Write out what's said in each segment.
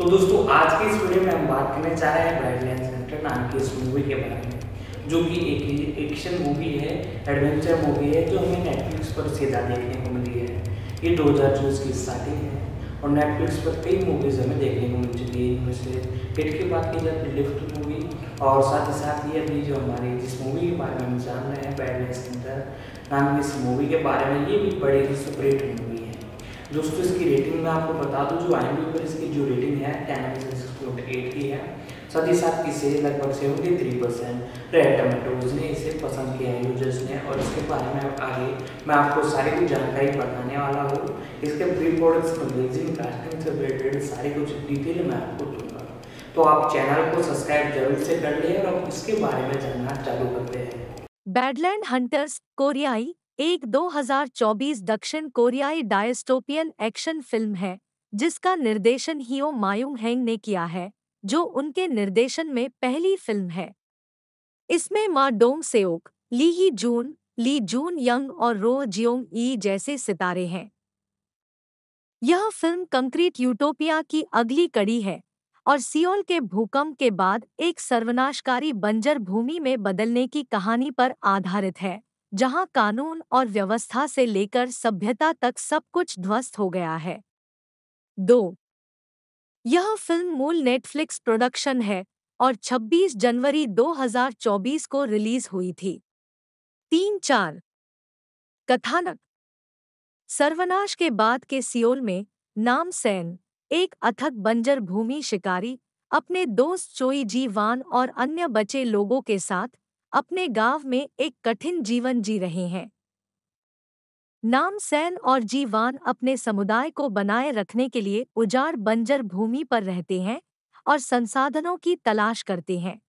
तो दोस्तों आज के इस वीडियो में हम बात करने जा रहे हैं ब्राइडलाइन सेंटर नाम की इस मूवी के बारे में जो कि एक एक्शन मूवी है एडवेंचर मूवी है जो हमें नेटफ्लिक्स पर सीधा देखने को मिली है ये दो हज़ार चौबीस की स्टार्टिंग है और नेटफ्लिक्स पर कई मूवीज़ हमें देखने को मिल चुकी है इनमें से हिट की बात की जाए लिफ्ट तो मूवी और साथ ही साथ ये अभी जो हमारी जिस मूवी के बारे में हम जान रहे हैं ब्राइडलाइन सेंटर नाम की इस मूवी के बारे में ये भी बड़ी ही सुपरेट मूवी दोस्तों इसकी रेटिंग मैं आपको बता दूं जो आई एम पर इसकी जो रेटिंग है टेन में एट की है साथ ही साथ इसे लगभग seventy three percent red tomatoes ने इसे पसंद किया है यूजर्स ने और इसके बारे में आगे मैं आपको सारी कुछ जानकारी बताने वाला हूँ इसके प्री प्रोडक्ट्स मैगजीन कास्टिंग से रिलेटेड सारी कुछ डिटेल मैं आपको दूंगा तो आप चैनल को सब्सक्राइब जरूर से कर लें और इसके बारे में जानना चालू करते हैं बैडलैंड हंटर्स कोरियाई एक 2024 दक्षिण कोरियाई डायस्टोपियन एक्शन फिल्म है जिसका निर्देशन हियो मायूंग हैंग ने किया है जो उनके निर्देशन में पहली फिल्म है इसमें मा डोंग सेओक ली ही जून ली जून यंग और रो जियोंग ई जैसे सितारे हैं यह फिल्म कंक्रीट यूटोपिया की अगली कड़ी है और सियोल के भूकंप के बाद एक सर्वनाशकारी बंजर भूमि में बदलने की कहानी पर आधारित है जहां कानून और व्यवस्था से लेकर सभ्यता तक सब कुछ ध्वस्त हो गया है दो यह फिल्म मूल नेटफ्लिक्स प्रोडक्शन है और 26 जनवरी 2024 को रिलीज हुई थी तीन चार कथानक सर्वनाश के बाद के सियोल में नाम सैन एक अथक बंजर भूमि शिकारी अपने दोस्त चोई जी वान और अन्य बचे लोगों के साथ अपने गांव में एक कठिन जीवन जी रहे हैं नाम सैन और जीवान अपने समुदाय को बनाए रखने के लिए उजाड़ बंजर भूमि पर रहते हैं और संसाधनों की तलाश करते हैं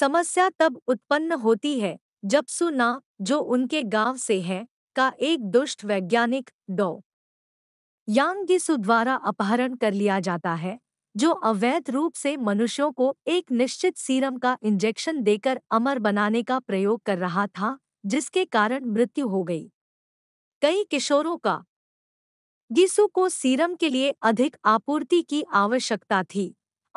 समस्या तब उत्पन्न होती है जब सुना जो उनके गांव से है का एक दुष्ट वैज्ञानिक डॉ यांगिसु द्वारा अपहरण कर लिया जाता है जो अवैध रूप से मनुष्यों को एक निश्चित सीरम का इंजेक्शन देकर अमर बनाने का प्रयोग कर रहा था जिसके कारण मृत्यु हो गई कई किशोरों का गीसु को सीरम के लिए अधिक आपूर्ति की आवश्यकता थी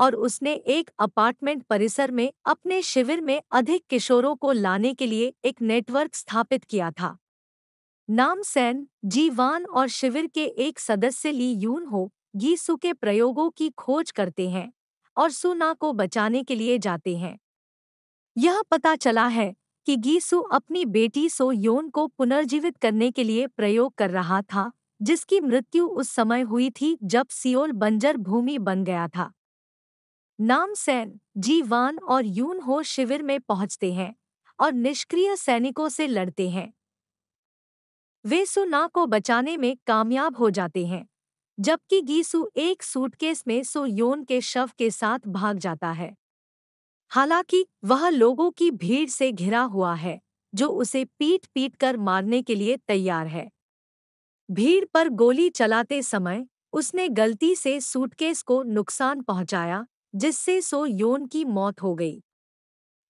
और उसने एक अपार्टमेंट परिसर में अपने शिविर में अधिक किशोरों को लाने के लिए एक नेटवर्क स्थापित किया था नाम सैन जीवान और शिविर के एक सदस्य ली यून हो गीसु के प्रयोगों की खोज करते हैं और सुना को बचाने के लिए जाते हैं यह पता चला है कि गीसु अपनी बेटी सो योन को पुनर्जीवित करने के लिए प्रयोग कर रहा था जिसकी मृत्यु उस समय हुई थी जब सियोल बंजर भूमि बन गया था सैन जीवान और यून हो शिविर में पहुंचते हैं और निष्क्रिय सैनिकों से लड़ते हैं वे सुना को बचाने में कामयाब हो जाते हैं जबकि गीसू एक सूटकेस में सो योन के शव के साथ भाग जाता है हालांकि वह लोगों की भीड़ से घिरा हुआ है जो उसे पीट पीट कर मारने के लिए तैयार है भीड़ पर गोली चलाते समय उसने गलती से सूटकेस को नुकसान पहुंचाया जिससे सो योन की मौत हो गई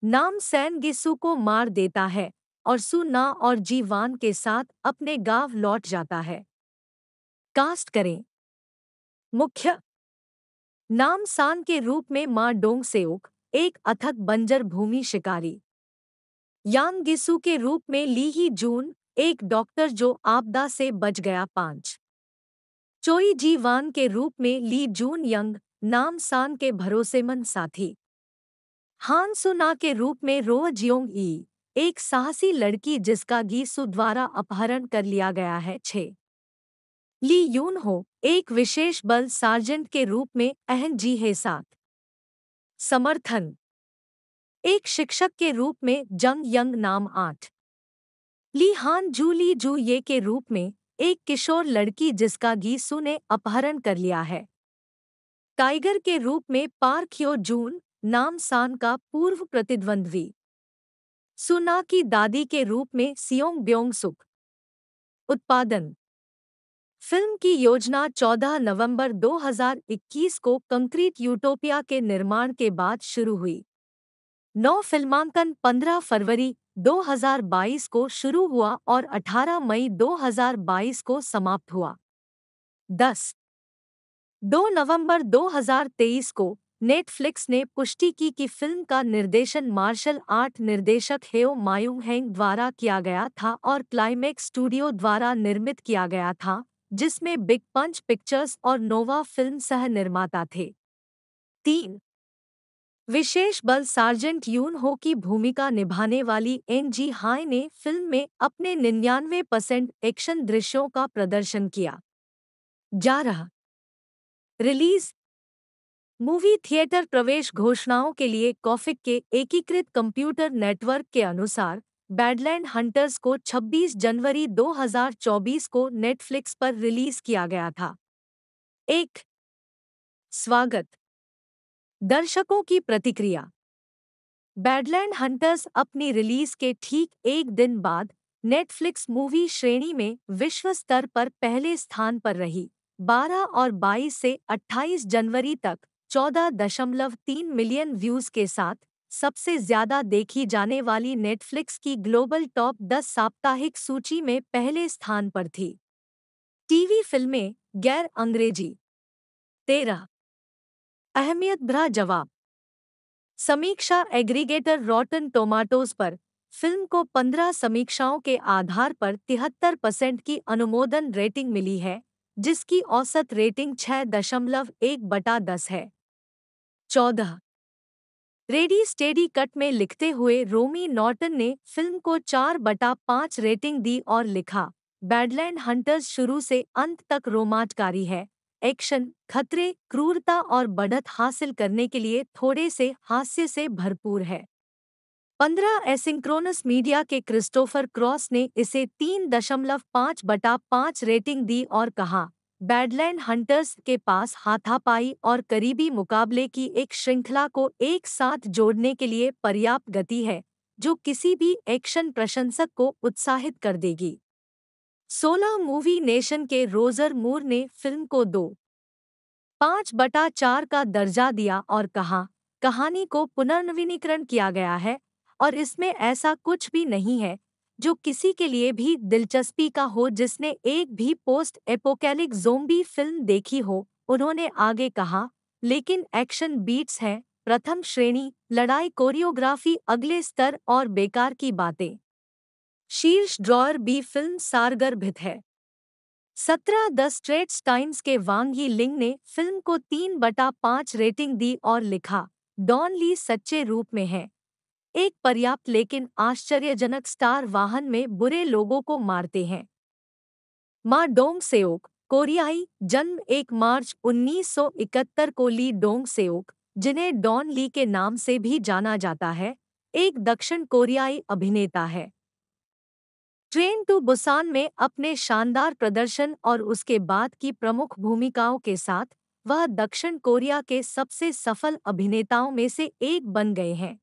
नाम सैन गिसू को मार देता है और सुना और जीवान के साथ अपने गांव लौट जाता है कास्ट करें मुख्य नामसान के रूप में मां डोंग सेओक एक अथक बंजर भूमि शिकारी यांग गिसु के रूप में ली ही जून एक डॉक्टर जो आपदा से बच गया पांच चोई जी वान के रूप में ली जून यंग नाम सान के भरोसेमंद साथी हान सुना के रूप में रो जियोंग ई एक साहसी लड़की जिसका गीसु द्वारा अपहरण कर लिया गया है छे ली यून हो एक विशेष बल सार्जेंट के रूप में अहन जी है साथ समर्थन एक शिक्षक के रूप में जंग यंग नाम आठ ली हान जू ली जू ये के रूप में एक किशोर लड़की जिसका गीसू ने अपहरण कर लिया है टाइगर के रूप में यो जून नाम सान का पूर्व प्रतिद्वंद्वी सुना की दादी के रूप में सियोंग ब्योंग सुख उत्पादन फिल्म की योजना 14 नवंबर 2021 को कंक्रीट यूटोपिया के निर्माण के बाद शुरू हुई नौ फिल्मांकन 15 फरवरी 2022 को शुरू हुआ और 18 मई 2022 को समाप्त हुआ 10 2 नवंबर 2023 को नेटफ्लिक्स ने पुष्टि की कि फिल्म का निर्देशन मार्शल आर्ट निर्देशक हेओ मायू हैंग द्वारा किया गया था और क्लाइमेक्स स्टूडियो द्वारा निर्मित किया गया था जिसमें बिग पंच पिक्चर्स और नोवा फिल्म सह निर्माता थे तीन विशेष बल सार्जेंट यून हो की भूमिका निभाने वाली एन जी हाय ने फिल्म में अपने निन्यानवे परसेंट एक्शन दृश्यों का प्रदर्शन किया जा रहा रिलीज मूवी थिएटर प्रवेश घोषणाओं के लिए कॉफिक के एकीकृत कंप्यूटर नेटवर्क के अनुसार बैडलैंड हंटर्स को 26 जनवरी 2024 को नेटफ्लिक्स पर रिलीज किया गया था एक स्वागत दर्शकों की प्रतिक्रिया बैडलैंड हंटर्स अपनी रिलीज के ठीक एक दिन बाद नेटफ्लिक्स मूवी श्रेणी में विश्व स्तर पर पहले स्थान पर रही 12 और 22 से 28 जनवरी तक 14.3 मिलियन व्यूज के साथ सबसे ज्यादा देखी जाने वाली नेटफ्लिक्स की ग्लोबल टॉप 10 साप्ताहिक सूची में पहले स्थान पर थी टीवी फिल्में गैर अंग्रेजी तेरह अहमियत भरा जवाब समीक्षा एग्रीगेटर रॉटन टोमाटोज पर फिल्म को 15 समीक्षाओं के आधार पर तिहत्तर परसेंट की अनुमोदन रेटिंग मिली है जिसकी औसत रेटिंग छह दशमलव एक बटा दस है चौदह रेडी स्टेडी कट में लिखते हुए रोमी नॉर्टन ने फिल्म को चार बटा पाँच रेटिंग दी और लिखा बैडलैंड हंटर्स शुरू से अंत तक रोमांचकारी है एक्शन खतरे क्रूरता और बढ़त हासिल करने के लिए थोड़े से हास्य से भरपूर है पंद्रह एसिंक्रोनस मीडिया के क्रिस्टोफर क्रॉस ने इसे तीन दशमलव पाँच बटा पाँच रेटिंग दी और कहा बैडलैंड हंटर्स के पास हाथापाई और करीबी मुकाबले की एक श्रृंखला को एक साथ जोड़ने के लिए पर्याप्त गति है जो किसी भी एक्शन प्रशंसक को उत्साहित कर देगी सोलह मूवी नेशन के रोजर मूर ने फिल्म को दो पाँच बटा चार का दर्जा दिया और कहा कहानी को पुनर्नवीनीकरण किया गया है और इसमें ऐसा कुछ भी नहीं है जो किसी के लिए भी दिलचस्पी का हो जिसने एक भी पोस्ट एपोकैलिक जोम्बी फिल्म देखी हो उन्होंने आगे कहा लेकिन एक्शन बीट्स हैं प्रथम श्रेणी लड़ाई कोरियोग्राफी अगले स्तर और बेकार की बातें शीर्ष ड्रॉयर बी फिल्म सारगर्भित है सत्रह द स्ट्रेट्स टाइम्स के वांगी लिंग ने फिल्म को तीन बटा पांच रेटिंग दी और लिखा डॉन ली सच्चे रूप में है एक पर्याप्त लेकिन आश्चर्यजनक स्टार वाहन में बुरे लोगों को मारते हैं मा डोंग सेओक कोरियाई जन्म 1 मार्च 1971 को ली डोंग सेओक जिन्हें डॉन ली के नाम से भी जाना जाता है एक दक्षिण कोरियाई अभिनेता है ट्रेन टू बुसान में अपने शानदार प्रदर्शन और उसके बाद की प्रमुख भूमिकाओं के साथ वह दक्षिण कोरिया के सबसे सफल अभिनेताओं में से एक बन गए हैं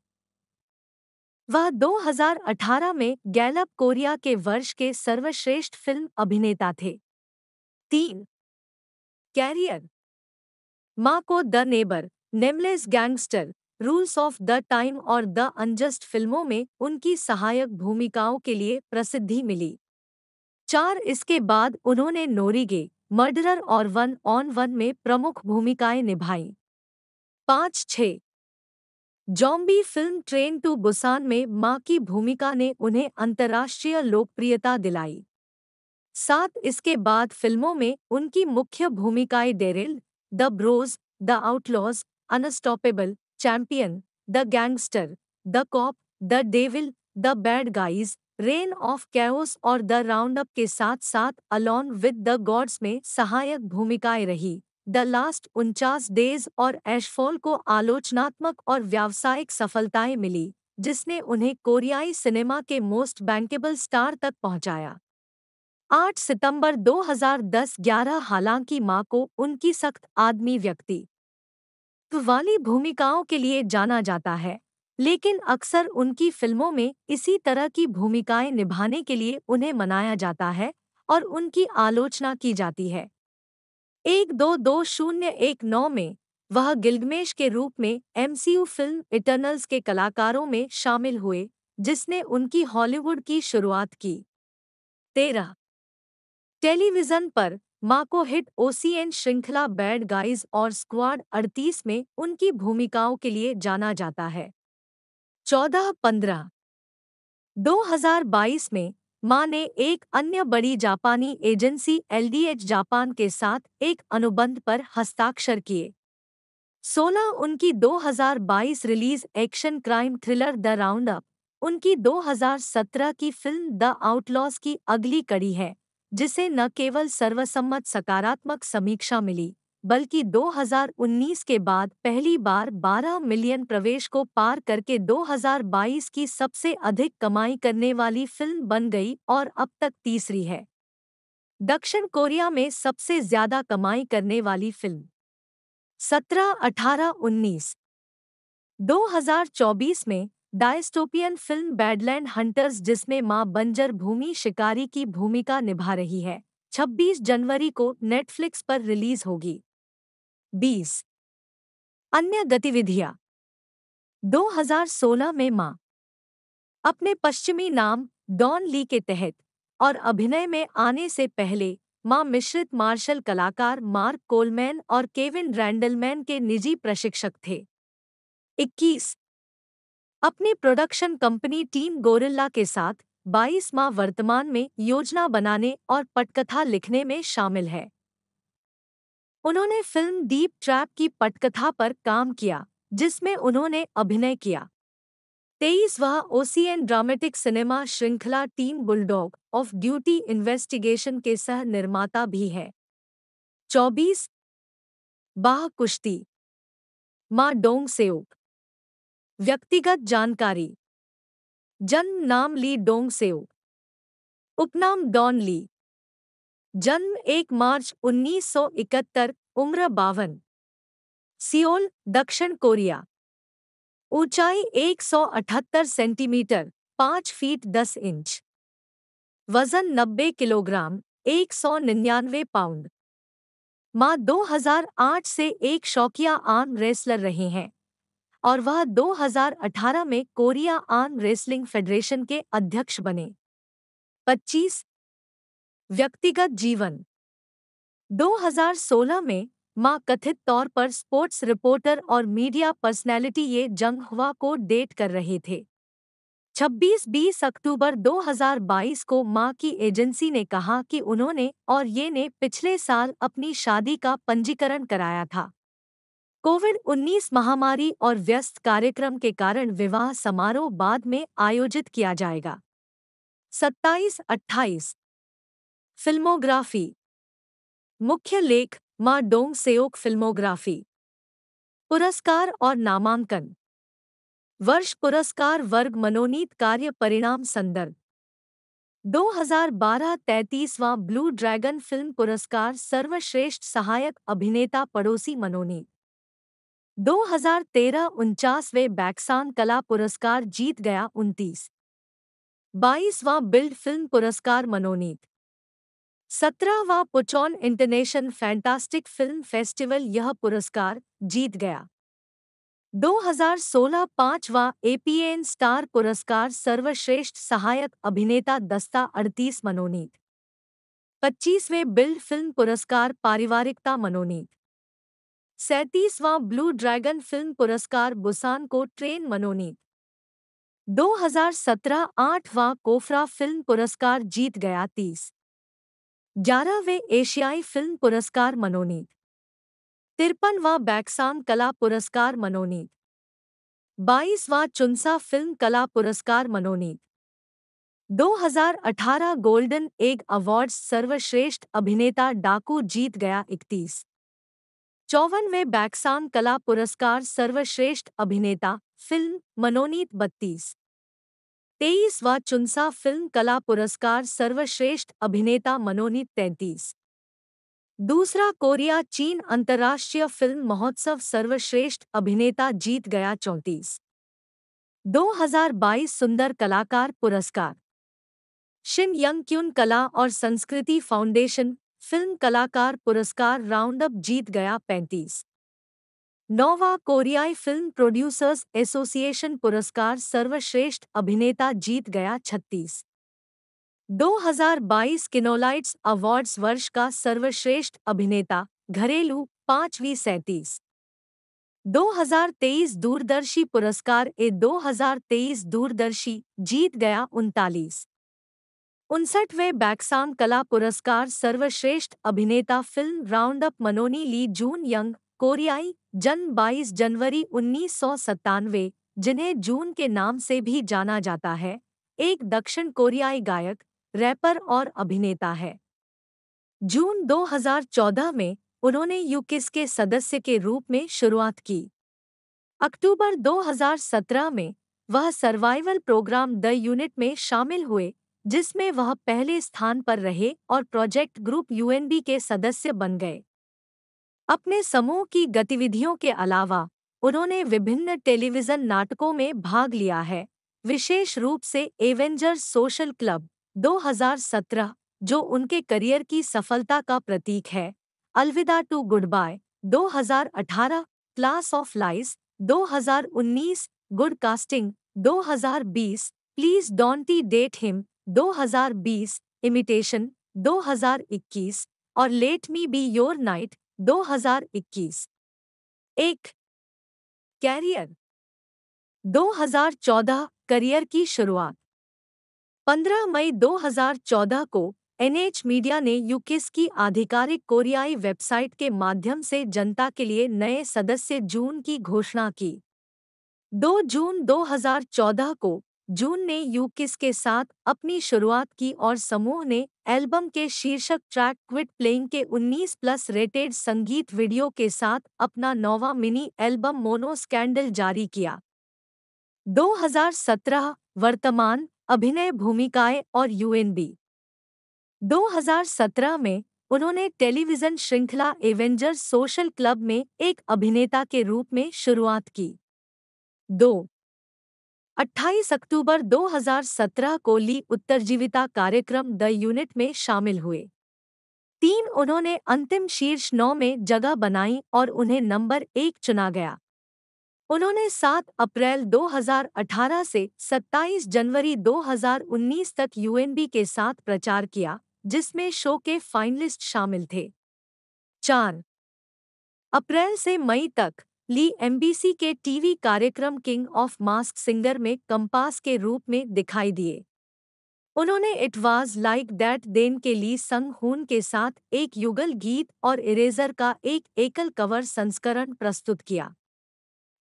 वह 2018 में गैलप कोरिया के वर्ष के सर्वश्रेष्ठ फिल्म अभिनेता थे तीन कैरियर माँ को the Neighbor Nameless Gangster Rules of the Time और द अनजस्ट फिल्मों में उनकी सहायक भूमिकाओं के लिए प्रसिद्धि मिली चार इसके बाद उन्होंने नोरीगे मर्डरर और वन ऑन वन में प्रमुख भूमिकाएं निभाई पांच छः zombie film Train to Busan में मां की भूमिका ने उन्हें अंतर्राष्ट्रीय लोकप्रियता दिलाई साथ इसके बाद फिल्मों में उनकी मुख्य भूमिकाएं Daryl the Bros the Outlaws Unstoppable Champion the Gangster the Cop the Devil the Bad Guys Reign of Chaos और द राउंडअप के साथ साथ अलोन विद द गॉड्स में सहायक भूमिकाएं रही द लास्ट उनचास डेज और एशफॉल को आलोचनात्मक और व्यावसायिक सफलताएं मिली जिसने उन्हें कोरियाई सिनेमा के मोस्ट बैंकेबल स्टार तक पहुंचाया 8 सितंबर 2010-11 हालांकि मां को उनकी सख्त आदमी व्यक्ति वाली भूमिकाओं के लिए जाना जाता है लेकिन अक्सर उनकी फिल्मों में इसी तरह की भूमिकाएं निभाने के लिए उन्हें मनाया जाता है और उनकी आलोचना की जाती है एक दो दो शून्य एक नौ में वह गिल्गमेश के रूप में एमसीयू फिल्म इटर्नल्स के कलाकारों में शामिल हुए जिसने उनकी हॉलीवुड की शुरुआत की तेरह टेलीविजन पर माको हिट ओसीएन श्रृंखला बैड गाइज और स्क्वाड 38 में उनकी भूमिकाओं के लिए जाना जाता है चौदह पंद्रह 2022 में मां ने एक अन्य बड़ी जापानी एजेंसी एलडीएच जापान के साथ एक अनुबंध पर हस्ताक्षर किए सोलह उनकी 2022 release action crime thriller the Roundup उनकी 2017 की फिल्म द आउटलॉस की अगली कड़ी है जिसे न केवल सर्वसम्मत सकारात्मक समीक्षा मिली बल्कि 2019 के बाद पहली बार 12 मिलियन प्रवेश को पार करके 2022 की सबसे अधिक कमाई करने वाली फिल्म बन गई और अब तक तीसरी है दक्षिण कोरिया में सबसे ज्यादा कमाई करने वाली फिल्म 17, 18, 19 2024 में डायस्टोपियन फिल्म बैडलैंड हंटर्स जिसमें मां बंजर भूमि शिकारी की भूमिका निभा रही है 26 जनवरी को नेटफ्लिक्स पर रिलीज होगी बीस अन्य गतिविधियां 2016 में मां अपने पश्चिमी नाम डॉन ली के तहत और अभिनय में आने से पहले मां मिश्रित मार्शल कलाकार मार्क कोलमैन और केविन रैंडलमैन के निजी प्रशिक्षक थे 21 अपनी प्रोडक्शन कंपनी टीम गोरिल्ला के साथ 22 माह वर्तमान में योजना बनाने और पटकथा लिखने में शामिल है उन्होंने फिल्म दीप ट्रैप की पटकथा पर काम किया जिसमें उन्होंने अभिनय किया तेईस वह ओसीएन ड्रामेटिक सिनेमा श्रृंखला Team Bulldog Off Duty Investigation के सह निर्माता भी है चौबीस बाह कुश्ती मा डोंग सेओक व्यक्तिगत जानकारी जन्म नाम ली डोंग सेओक उपनाम डॉन ली जन्म 1 मार्च 1971, उम्र बावन सियोल दक्षिण कोरिया ऊंचाई 178 सेंटीमीटर 5 फीट 10 इंच वजन 90 किलोग्राम 199 पाउंड मां 2008 से एक शौकिया आर्म रेसलर रहे हैं और वह 2018 में कोरिया आर्म रेसलिंग फेडरेशन के अध्यक्ष बने 25 व्यक्तिगत जीवन 2016 में मां कथित तौर पर स्पोर्ट्स रिपोर्टर और मीडिया पर्सनैलिटी ये जंग हुआ को डेट कर रहे थे 26 बीस अक्टूबर 2022 को मां की एजेंसी ने कहा कि उन्होंने और ये ने पिछले साल अपनी शादी का पंजीकरण कराया था कोविड 19 महामारी और व्यस्त कार्यक्रम के कारण विवाह समारोह बाद में आयोजित किया जाएगा 27-28 फिल्मोग्राफी मुख्य लेख मा डोंग सेओक फिल्मोग्राफी पुरस्कार और नामांकन वर्ष पुरस्कार वर्ग मनोनीत कार्य परिणाम संदर्भ 2012 तैतीसवां ब्लू ड्रैगन फिल्म पुरस्कार सर्वश्रेष्ठ सहायक अभिनेता पड़ोसी मनोनीत 2013 उनचासवें बैक्सान कला पुरस्कार जीत गया उनतीस बाईसवां बिल्ड फिल्म पुरस्कार मनोनीत सत्रहवा Puchon International Fantastic Film Festival यह पुरस्कार जीत गया 2016 पांचवा एपीएन स्टार पुरस्कार सर्वश्रेष्ठ सहायक अभिनेता दस्ता अड़तीस मनोनीत पच्चीसवें बिल्ड फिल्म पुरस्कार पारिवारिकता मनोनीत सैंतीसवां ब्लू ड्रैगन फिल्म पुरस्कार बुसान को ट्रेन मनोनीत 2017 आठवां कोफरा फिल्म पुरस्कार जीत गया तीस ग्यारहवें एशियाई फिल्म पुरस्कार मनोनीत तिरपनवा बैक्साम कला पुरस्कार मनोनीत बाईसवा चुनसा फिल्म कला पुरस्कार मनोनीत 2018 गोल्डन एग अवार्ड्स सर्वश्रेष्ठ अभिनेता डाकू जीत गया इकतीस चौवनवें बैक्साम कला पुरस्कार सर्वश्रेष्ठ अभिनेता फिल्म मनोनीत बत्तीस तेईसवा चुनसा फिल्म कला पुरस्कार सर्वश्रेष्ठ अभिनेता मनोनीत तैंतीस दूसरा कोरिया चीन अंतर्राष्ट्रीय फिल्म महोत्सव सर्वश्रेष्ठ अभिनेता जीत गया चौंतीस 2022 सुंदर कलाकार पुरस्कार शिन यंग क्यून कला और संस्कृति फाउंडेशन फिल्म कलाकार पुरस्कार राउंडअप जीत गया पैंतीस नोवा कोरियाई फिल्म प्रोड्यूसर्स एसोसिएशन पुरस्कार सर्वश्रेष्ठ अभिनेता जीत गया छत्तीस 2022 किनोलाइट्स अवार्ड्स वर्ष का सर्वश्रेष्ठ अभिनेता घरेलू पांचवी सैंतीस 2023 दूरदर्शी पुरस्कार ए 2023 दूरदर्शी जीत गया उनतालीस उनसठवें बैक्साम कला पुरस्कार सर्वश्रेष्ठ अभिनेता फिल्म राउंडअप मनोनी ली जून यंग कोरियाई जन्म 22 जनवरी उन्नीस जिन्हें जून के नाम से भी जाना जाता है एक दक्षिण कोरियाई गायक रैपर और अभिनेता है जून 2014 में उन्होंने यूकिस के सदस्य के रूप में शुरुआत की अक्टूबर 2017 में वह सर्वाइवल प्रोग्राम द यूनिट में शामिल हुए जिसमें वह पहले स्थान पर रहे और प्रोजेक्ट ग्रुप यूएनबी के सदस्य बन गए अपने समूह की गतिविधियों के अलावा उन्होंने विभिन्न टेलीविजन नाटकों में भाग लिया है विशेष रूप से एवेंजर्स सोशल क्लब 2017 जो उनके करियर की सफलता का प्रतीक है अलविदा टू गुड बाय दो Class of Lies 2019 Good Casting 2020 Please Don't Date Him 2020 Imitation 2021 और Let Me Be Your Knight 2021 एक कैरियर 2014 करियर की शुरुआत 15 मई 2014 को एनएच मीडिया ने यूकिस की आधिकारिक कोरियाई वेबसाइट के माध्यम से जनता के लिए नए सदस्य जून की घोषणा की 2 जून 2014 को जून ने यूकिस के साथ अपनी शुरुआत की और समूह ने एल्बम के शीर्षक ट्रैक क्विट प्लेइंग के 19 प्लस रेटेड संगीत वीडियो के साथ अपना नौवा मिनी एल्बम मोनो स्कैंडल जारी किया 2017 वर्तमान अभिनय भूमिकाएं और यूएनबी 2017 में उन्होंने टेलीविजन श्रृंखला एवेंजर्स सोशल क्लब में एक अभिनेता के रूप में शुरुआत की दो 28 अक्टूबर 2017 को ली उत्तरजीविता कार्यक्रम द यूनिट में शामिल हुए तीन उन्होंने अंतिम शीर्ष नौ में जगह बनाई और उन्हें नंबर एक चुना गया उन्होंने 7 अप्रैल 2018 से 27 जनवरी 2019 तक यूएनबी के साथ प्रचार किया जिसमें शो के फाइनलिस्ट शामिल थे चार अप्रैल से मई तक ली एमबीसी के टीवी कार्यक्रम किंग ऑफ मास्क सिंगर में कंपास के रूप में दिखाई दिए उन्होंने It Was Like That Then के ली संग हून के साथ एक युगल गीत और इरेजर का एक एकल कवर संस्करण प्रस्तुत किया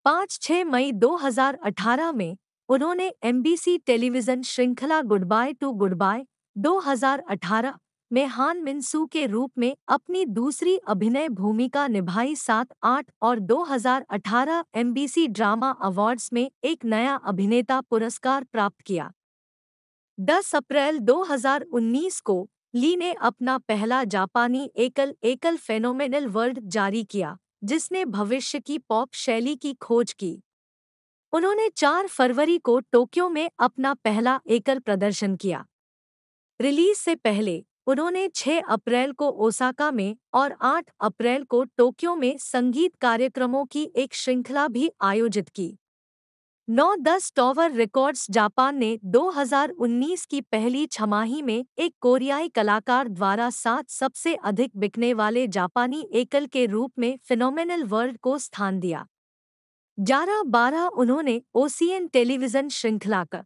पाँच छः मई 2018 में उन्होंने एमबीसी टेलीविजन श्रृंखला goodbye to goodbye 2018 में हान मिनसू के रूप में अपनी दूसरी अभिनय भूमिका निभाई सात आठ और 2018 एमबीसी ड्रामा अवार्ड्स में एक नया अभिनेता पुरस्कार प्राप्त किया 10 अप्रैल 2019 को ली ने अपना पहला जापानी एकल एकल फेनोमेनल वर्ल्ड जारी किया जिसने भविष्य की पॉप शैली की खोज की उन्होंने 4 फरवरी को टोक्यो में अपना पहला एकल प्रदर्शन किया रिलीज से पहले उन्होंने 6 अप्रैल को ओसाका में और 8 अप्रैल को टोक्यो में संगीत कार्यक्रमों की एक श्रृंखला भी आयोजित की 9-10 टॉवर रिकॉर्ड्स जापान ने 2019 की पहली छमाही में एक कोरियाई कलाकार द्वारा सात सबसे अधिक बिकने वाले जापानी एकल के रूप में फिनोमेनल वर्ल्ड को स्थान दिया ग्यारह बारह उन्होंने ओसीएन टेलीविजन श्रृंखला का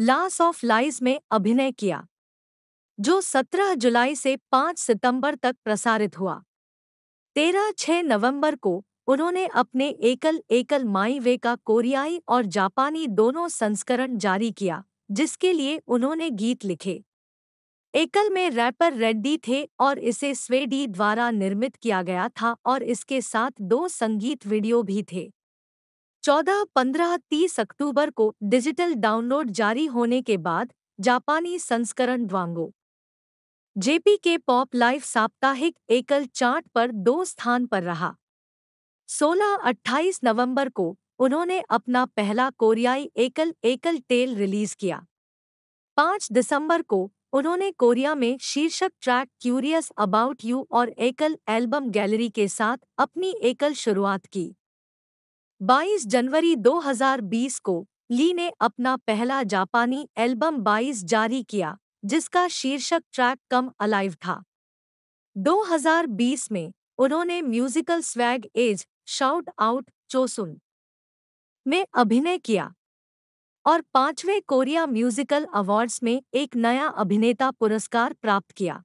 लास ऑफ लाइज में अभिनय किया जो 17 जुलाई से 5 सितंबर तक प्रसारित हुआ तेरह छह नवंबर को उन्होंने अपने एकल एकल माई वे का कोरियाई और जापानी दोनों संस्करण जारी किया जिसके लिए उन्होंने गीत लिखे एकल में रैपर रेड्डी थे और इसे स्वेडी द्वारा निर्मित किया गया था और इसके साथ दो संगीत वीडियो भी थे 14, 15, 30 अक्टूबर को डिजिटल डाउनलोड जारी होने के बाद जापानी संस्करण द्वांगो जेपी के पॉप लाइफ साप्ताहिक एकल चार्ट पर दो स्थान पर रहा 16-28 नवंबर को उन्होंने अपना पहला कोरियाई एकल एकल टेल रिलीज किया 5 दिसंबर को उन्होंने कोरिया में शीर्षक ट्रैक क्यूरियस अबाउट यू और एकल एल्बम गैलरी के साथ अपनी एकल शुरुआत की 22 जनवरी 2020 को ली ने अपना पहला जापानी एल्बम 22 जारी किया जिसका शीर्षक ट्रैक कम अलाइव था 2020 में उन्होंने musical Swag Age Shout Out Chosun में अभिनय किया और पांचवें कोरिया म्यूजिकल अवार्ड्स में एक नया अभिनेता पुरस्कार प्राप्त किया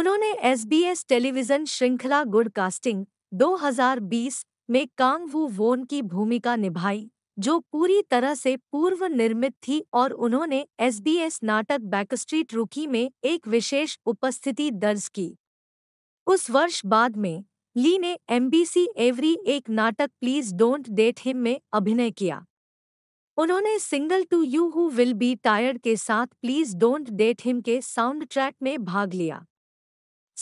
उन्होंने एसबीएस टेलीविजन श्रृंखला गुड कास्टिंग 2020 में कांग वू वोन की भूमिका निभाई जो पूरी तरह से पूर्व निर्मित थी और उन्होंने एसबीएस नाटक बैकस्ट्रीट रुकी में एक विशेष उपस्थिति दर्ज की उस वर्ष बाद में ली ने एमबीसी एवरी एक नाटक प्लीज डोंट डेट हिम में अभिनय किया उन्होंने single To You Who Will Be Tired के साथ प्लीज डोंट डेट हिम के साउंड ट्रैक में भाग लिया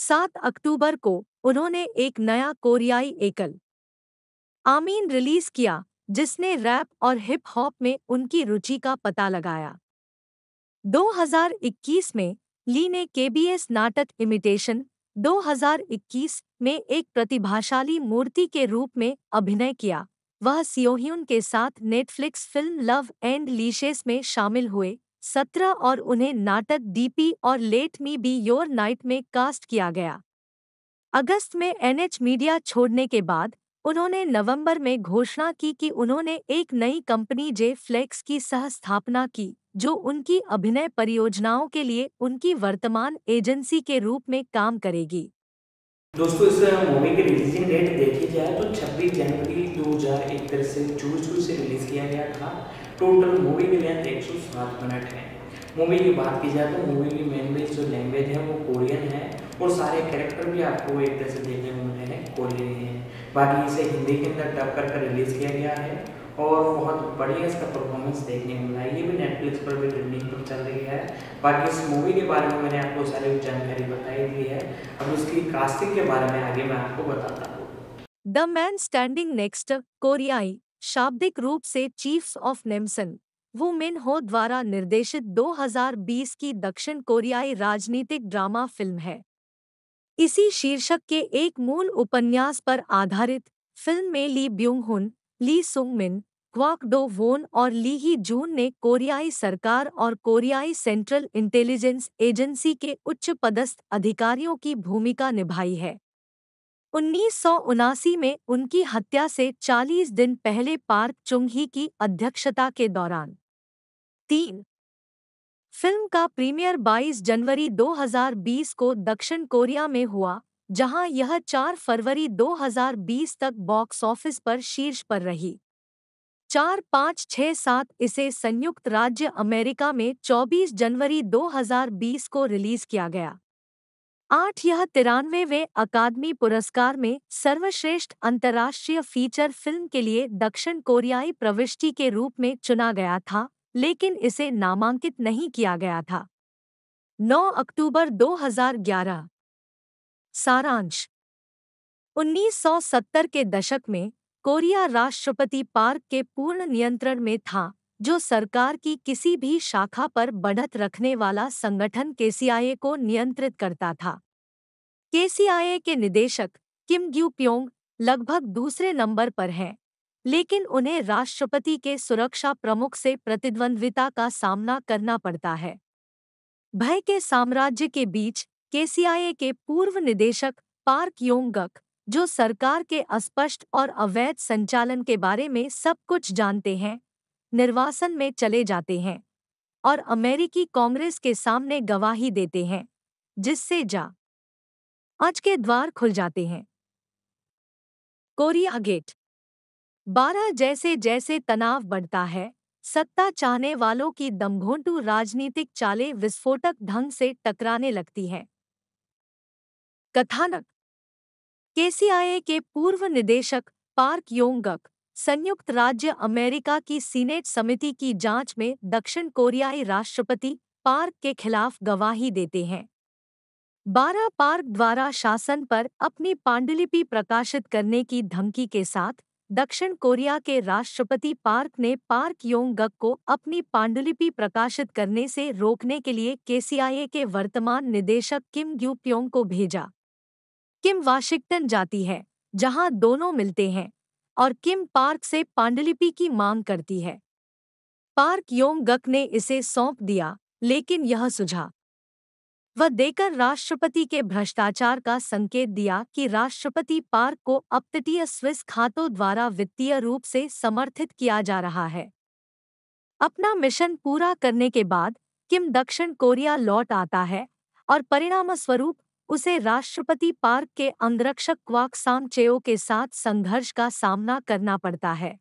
सात अक्टूबर को उन्होंने एक नया कोरियाई एकल आमीन रिलीज किया जिसने रैप और हिप हॉप में उनकी रुचि का पता लगाया 2021 में ली ने केबीएस नाटक इमिटेशन 2021 में एक प्रतिभाशाली मूर्ति के रूप में अभिनय किया वह सियोहियन के साथ Netflix film Love and Leashes में शामिल हुए सत्रह और उन्हें नाटक डीपी और Let Me Be Your Knight में कास्ट किया गया अगस्त में एनएच मीडिया छोड़ने के बाद उन्होंने नवंबर में घोषणा की कि उन्होंने एक नई कंपनी जे फ्लेक्स की सह स्थापना की जो उनकी अभिनय परियोजनाओं के लिए उनकी वर्तमान एजेंसी के रूप में काम करेगी दोस्तों इस मूवी की रिलीजिंग डेट देखी जाए तो 26 जनवरी 2021 से जून जून से रिलीज किया गया था टोटल मूवी की लेंथ 107 मिनट है मूवी की बात की जाए तो मूवी की मेन लैंग्वेज जो लैंग्वेज है वो कोरियन है और सारे कैरेक्टर भी आपको एक तरह से देखने को मिले हैं कोरियन है बाकी इसे हिंदी के अंदर डब कर रिलीज़ किया गया है और बहुत बढ़िया इसका परफॉर्मेंस देखने को मिला है ये भी नेटफ्लिक्स पर भी ट्रेंडिंग पर चल रही है बाकी इस मूवी के बारे में मैंने आपको सारी जानकारी बताई दी है अब उसकी कास्टिंग के बारे में आगे मैं आपको बताता हूँ द मैन स्टैंडिंग नेक्स्ट कोरियाई शाब्दिक रूप से चीफ्स ऑफ नेमसन वो मिन हो द्वारा निर्देशित 2020 की दक्षिण कोरियाई राजनीतिक ड्रामा फिल्म है इसी शीर्षक के एक मूल उपन्यास पर आधारित फिल्म में ली ब्यूंग हुन ली सुंग मिन क्वाक डो वोन और ली ही जून ने कोरियाई सरकार और कोरियाई सेंट्रल इंटेलिजेंस एजेंसी के उच्च पदस्थ अधिकारियों की भूमिका निभाई है उन्नीस में उनकी हत्या से 40 दिन पहले पार्क चुंगही की अध्यक्षता के दौरान तीन फिल्म का प्रीमियर 22 जनवरी 2020 को दक्षिण कोरिया में हुआ जहां यह 4 फरवरी 2020 तक बॉक्स ऑफिस पर शीर्ष पर रही चार पाँच छः सात इसे संयुक्त राज्य अमेरिका में 24 जनवरी 2020 को रिलीज किया गया आठ यह वे अकादमी पुरस्कार में सर्वश्रेष्ठ अंतर्राष्ट्रीय फीचर फिल्म के लिए दक्षिण कोरियाई प्रविष्टि के रूप में चुना गया था लेकिन इसे नामांकित नहीं किया गया था 9 अक्टूबर 2011 सारांश 1970 के दशक में कोरिया राष्ट्रपति पार्क के पूर्ण नियंत्रण में था जो सरकार की किसी भी शाखा पर बढ़त रखने वाला संगठन केसीआईए को नियंत्रित करता था केसीआईए के निदेशक किम ग्यू प्योंग लगभग दूसरे नंबर पर हैं लेकिन उन्हें राष्ट्रपति के सुरक्षा प्रमुख से प्रतिद्वंद्विता का सामना करना पड़ता है भय के साम्राज्य के बीच केसीआईए के पूर्व निदेशक पार्क योंगक जो सरकार के अस्पष्ट और अवैध संचालन के बारे में सब कुछ जानते हैं निर्वासन में चले जाते हैं और अमेरिकी कांग्रेस के सामने गवाही देते हैं जिससे जा आज के द्वार खुल जाते हैं कोरिया गेट बारह जैसे जैसे तनाव बढ़ता है सत्ता चाहने वालों की दमघोंटू राजनीतिक चालें विस्फोटक ढंग से टकराने लगती हैं कथानक केसीआईए के पूर्व निदेशक पार्क योंगक संयुक्त राज्य अमेरिका की सीनेट समिति की जांच में दक्षिण कोरियाई राष्ट्रपति पार्क के खिलाफ गवाही देते हैं बारह पार्क द्वारा शासन पर अपनी पांडुलिपि प्रकाशित करने की धमकी के साथ दक्षिण कोरिया के राष्ट्रपति पार्क ने पार्क योंग गक को अपनी पांडुलिपि प्रकाशित करने से रोकने के लिए केसीआईए के वर्तमान निदेशक किम ग्यू प्योंग को भेजा किम वाशिंगटन जाती है जहां दोनों मिलते हैं और किम पार्क से पांडुलिपि की मांग करती है पार्क योंग गक ने इसे सौंप दिया लेकिन यह सुझा व देकर राष्ट्रपति के भ्रष्टाचार का संकेत दिया कि राष्ट्रपति पार्क को अपतटीय स्विस खातों द्वारा वित्तीय रूप से समर्थित किया जा रहा है अपना मिशन पूरा करने के बाद किम दक्षिण कोरिया लौट आता है और परिणामस्वरूप उसे राष्ट्रपति पार्क के अंगरक्षक क्वाकसाम चेओ के साथ संघर्ष का सामना करना पड़ता है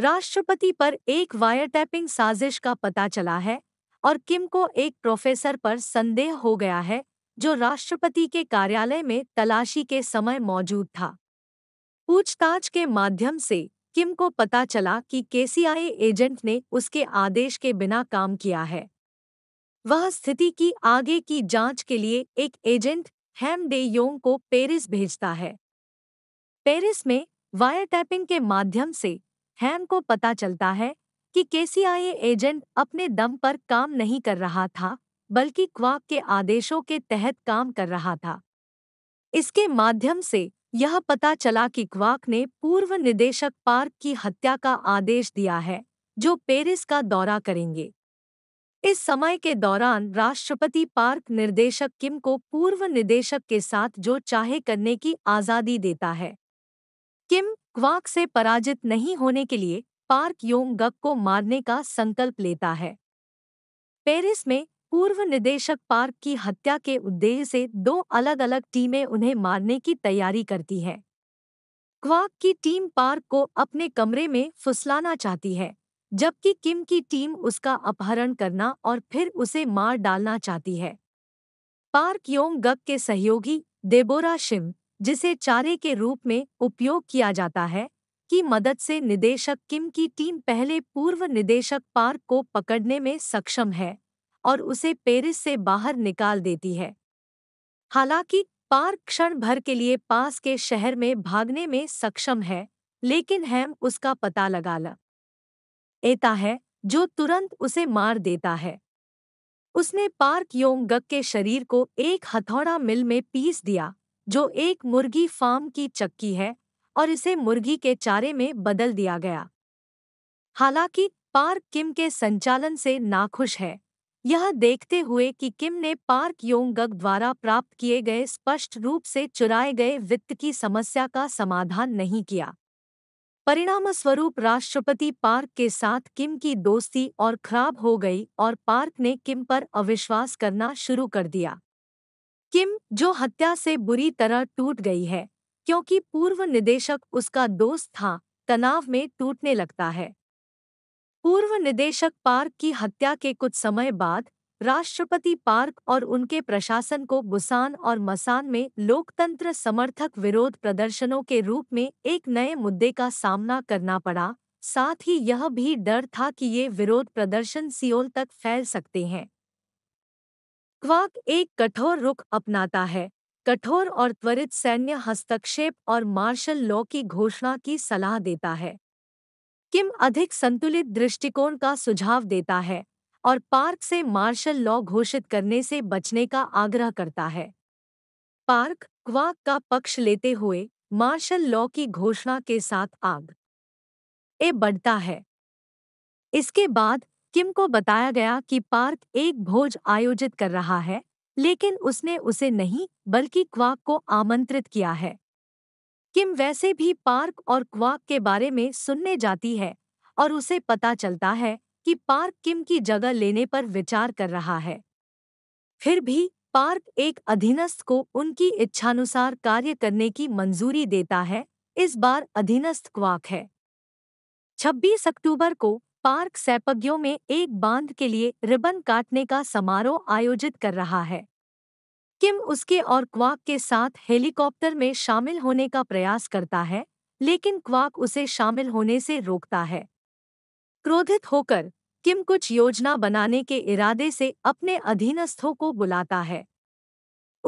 राष्ट्रपति पर एक वायर टैपिंग साजिश का पता चला है और किम को एक प्रोफेसर पर संदेह हो गया है जो राष्ट्रपति के कार्यालय में तलाशी के समय मौजूद था पूछताछ के माध्यम से किम को पता चला कि केसीआई एजेंट ने उसके आदेश के बिना काम किया है वह स्थिति की आगे की जांच के लिए एक एजेंट हैम डे योंग को पेरिस भेजता है पेरिस में वायर टैपिंग के माध्यम से हैम को पता चलता है कि केसीआईए एजेंट अपने दम पर काम नहीं कर रहा था बल्कि क्वाक के आदेशों के तहत काम कर रहा था इसके माध्यम से यह पता चला कि क्वाक ने पूर्व निदेशक पार्क की हत्या का आदेश दिया है जो पेरिस का दौरा करेंगे इस समय के दौरान राष्ट्रपति पार्क निर्देशक किम को पूर्व निदेशक के साथ जो चाहे करने की आज़ादी देता है किम क्वाक से पराजित नहीं होने के लिए पार्क योंग गक को मारने का संकल्प लेता है पेरिस में पूर्व निदेशक पार्क की हत्या के उद्देश्य से दो अलग अलग टीमें उन्हें मारने की तैयारी करती है क्वाक की टीम पार्क को अपने कमरे में फुसलाना चाहती है जबकि किम की टीम उसका अपहरण करना और फिर उसे मार डालना चाहती है पार्क योंग गक के सहयोगी देबोरा शिम जिसे चारे के रूप में उपयोग किया जाता है की मदद से निदेशक किम की टीम पहले पूर्व निदेशक पार्क को पकड़ने में सक्षम है और उसे पेरिस से बाहर निकाल देती है हालांकि पार्क क्षण भर के लिए पास के शहर में भागने में सक्षम है लेकिन हैम उसका पता लगा एता है जो तुरंत उसे मार देता है उसने पार्क योंगक के शरीर को एक हथौड़ा मिल में पीस दिया जो एक मुर्गी फार्म की चक्की है और इसे मुर्गी के चारे में बदल दिया गया हालांकि पार्क किम के संचालन से नाखुश है यह देखते हुए कि किम ने पार्क योंगग द्वारा प्राप्त किए गए स्पष्ट रूप से चुराए गए वित्त की समस्या का समाधान नहीं किया परिणामस्वरूप राष्ट्रपति पार्क के साथ किम की दोस्ती और खराब हो गई और पार्क ने किम पर अविश्वास करना शुरू कर दिया किम जो हत्या से बुरी तरह टूट गई है क्योंकि पूर्व निदेशक उसका दोस्त था तनाव में टूटने लगता है पूर्व निदेशक पार्क की हत्या के कुछ समय बाद राष्ट्रपति पार्क और उनके प्रशासन को बुसान और मसान में लोकतंत्र समर्थक विरोध प्रदर्शनों के रूप में एक नए मुद्दे का सामना करना पड़ा साथ ही यह भी डर था कि ये विरोध प्रदर्शन सियोल तक फैल सकते हैं क्वाक एक कठोर रुख अपनाता है कठोर और त्वरित सैन्य हस्तक्षेप और मार्शल लॉ की घोषणा की सलाह देता है किम अधिक संतुलित दृष्टिकोण का सुझाव देता है और पार्क से मार्शल लॉ घोषित करने से बचने का आग्रह करता है पार्क क्वाक का पक्ष लेते हुए मार्शल लॉ की घोषणा के साथ आग ए बढ़ता है इसके बाद किम को बताया गया कि पार्क एक भोज आयोजित कर रहा है लेकिन उसने उसे नहीं बल्कि क्वाक को आमंत्रित किया है किम वैसे भी पार्क और क्वाक के बारे में सुनने जाती है और उसे पता चलता है कि पार्क किम की जगह लेने पर विचार कर रहा है फिर भी पार्क एक अधीनस्थ को उनकी इच्छानुसार कार्य करने की मंजूरी देता है इस बार अधीनस्थ क्वाक है 26 अक्टूबर को पार्क सैपज्ञों में एक बांध के लिए रिबन काटने का समारोह आयोजित कर रहा है किम उसके और क्वाक के साथ हेलीकॉप्टर में शामिल होने का प्रयास करता है लेकिन क्वाक उसे शामिल होने से रोकता है क्रोधित होकर किम कुछ योजना बनाने के इरादे से अपने अधीनस्थों को बुलाता है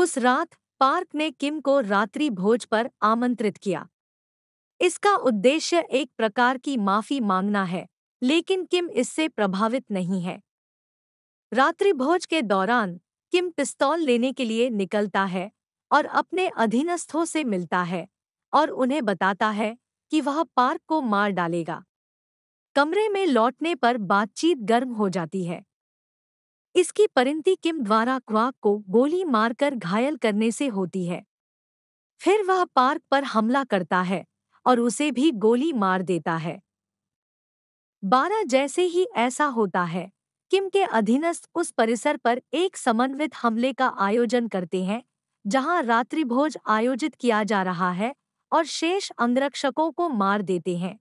उस रात पार्क ने किम को रात्रि भोज पर आमंत्रित किया इसका उद्देश्य एक प्रकार की माफी मांगना है लेकिन किम इससे प्रभावित नहीं है रात्रि भोज के दौरान किम पिस्तौल लेने के लिए निकलता है और अपने अधीनस्थों से मिलता है और उन्हें बताता है कि वह पार्क को मार डालेगा कमरे में लौटने पर बातचीत गर्म हो जाती है इसकी परिंती किम द्वारा क्वाक को गोली मारकर घायल करने से होती है फिर वह पार्क पर हमला करता है और उसे भी गोली मार देता है बारह जैसे ही ऐसा होता है किम के अधीनस्थ उस परिसर पर एक समन्वित हमले का आयोजन करते हैं जहां रात्रिभोज आयोजित किया जा रहा है और शेष अंगरक्षकों को मार देते हैं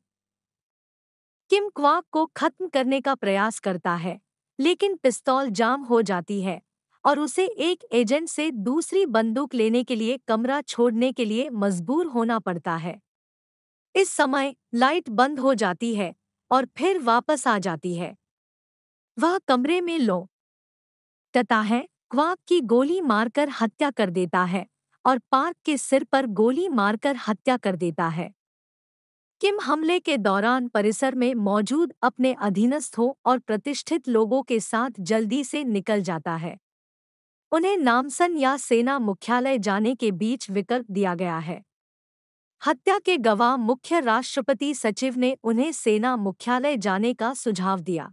किम क्वाक को खत्म करने का प्रयास करता है लेकिन पिस्तौल जाम हो जाती है और उसे एक एजेंट से दूसरी बंदूक लेने के लिए कमरा छोड़ने के लिए मजबूर होना पड़ता है इस समय लाइट बंद हो जाती है और फिर वापस आ जाती है वह कमरे में लो टता है क्वाक की गोली मारकर हत्या कर देता है और पार्क के सिर पर गोली मारकर हत्या कर देता है किम हमले के दौरान परिसर में मौजूद अपने अधीनस्थ हो और प्रतिष्ठित लोगों के साथ जल्दी से निकल जाता है उन्हें नामसन या सेना मुख्यालय जाने के बीच विकल्प दिया गया है हत्या के गवाह मुख्य राष्ट्रपति सचिव ने उन्हें सेना मुख्यालय जाने का सुझाव दिया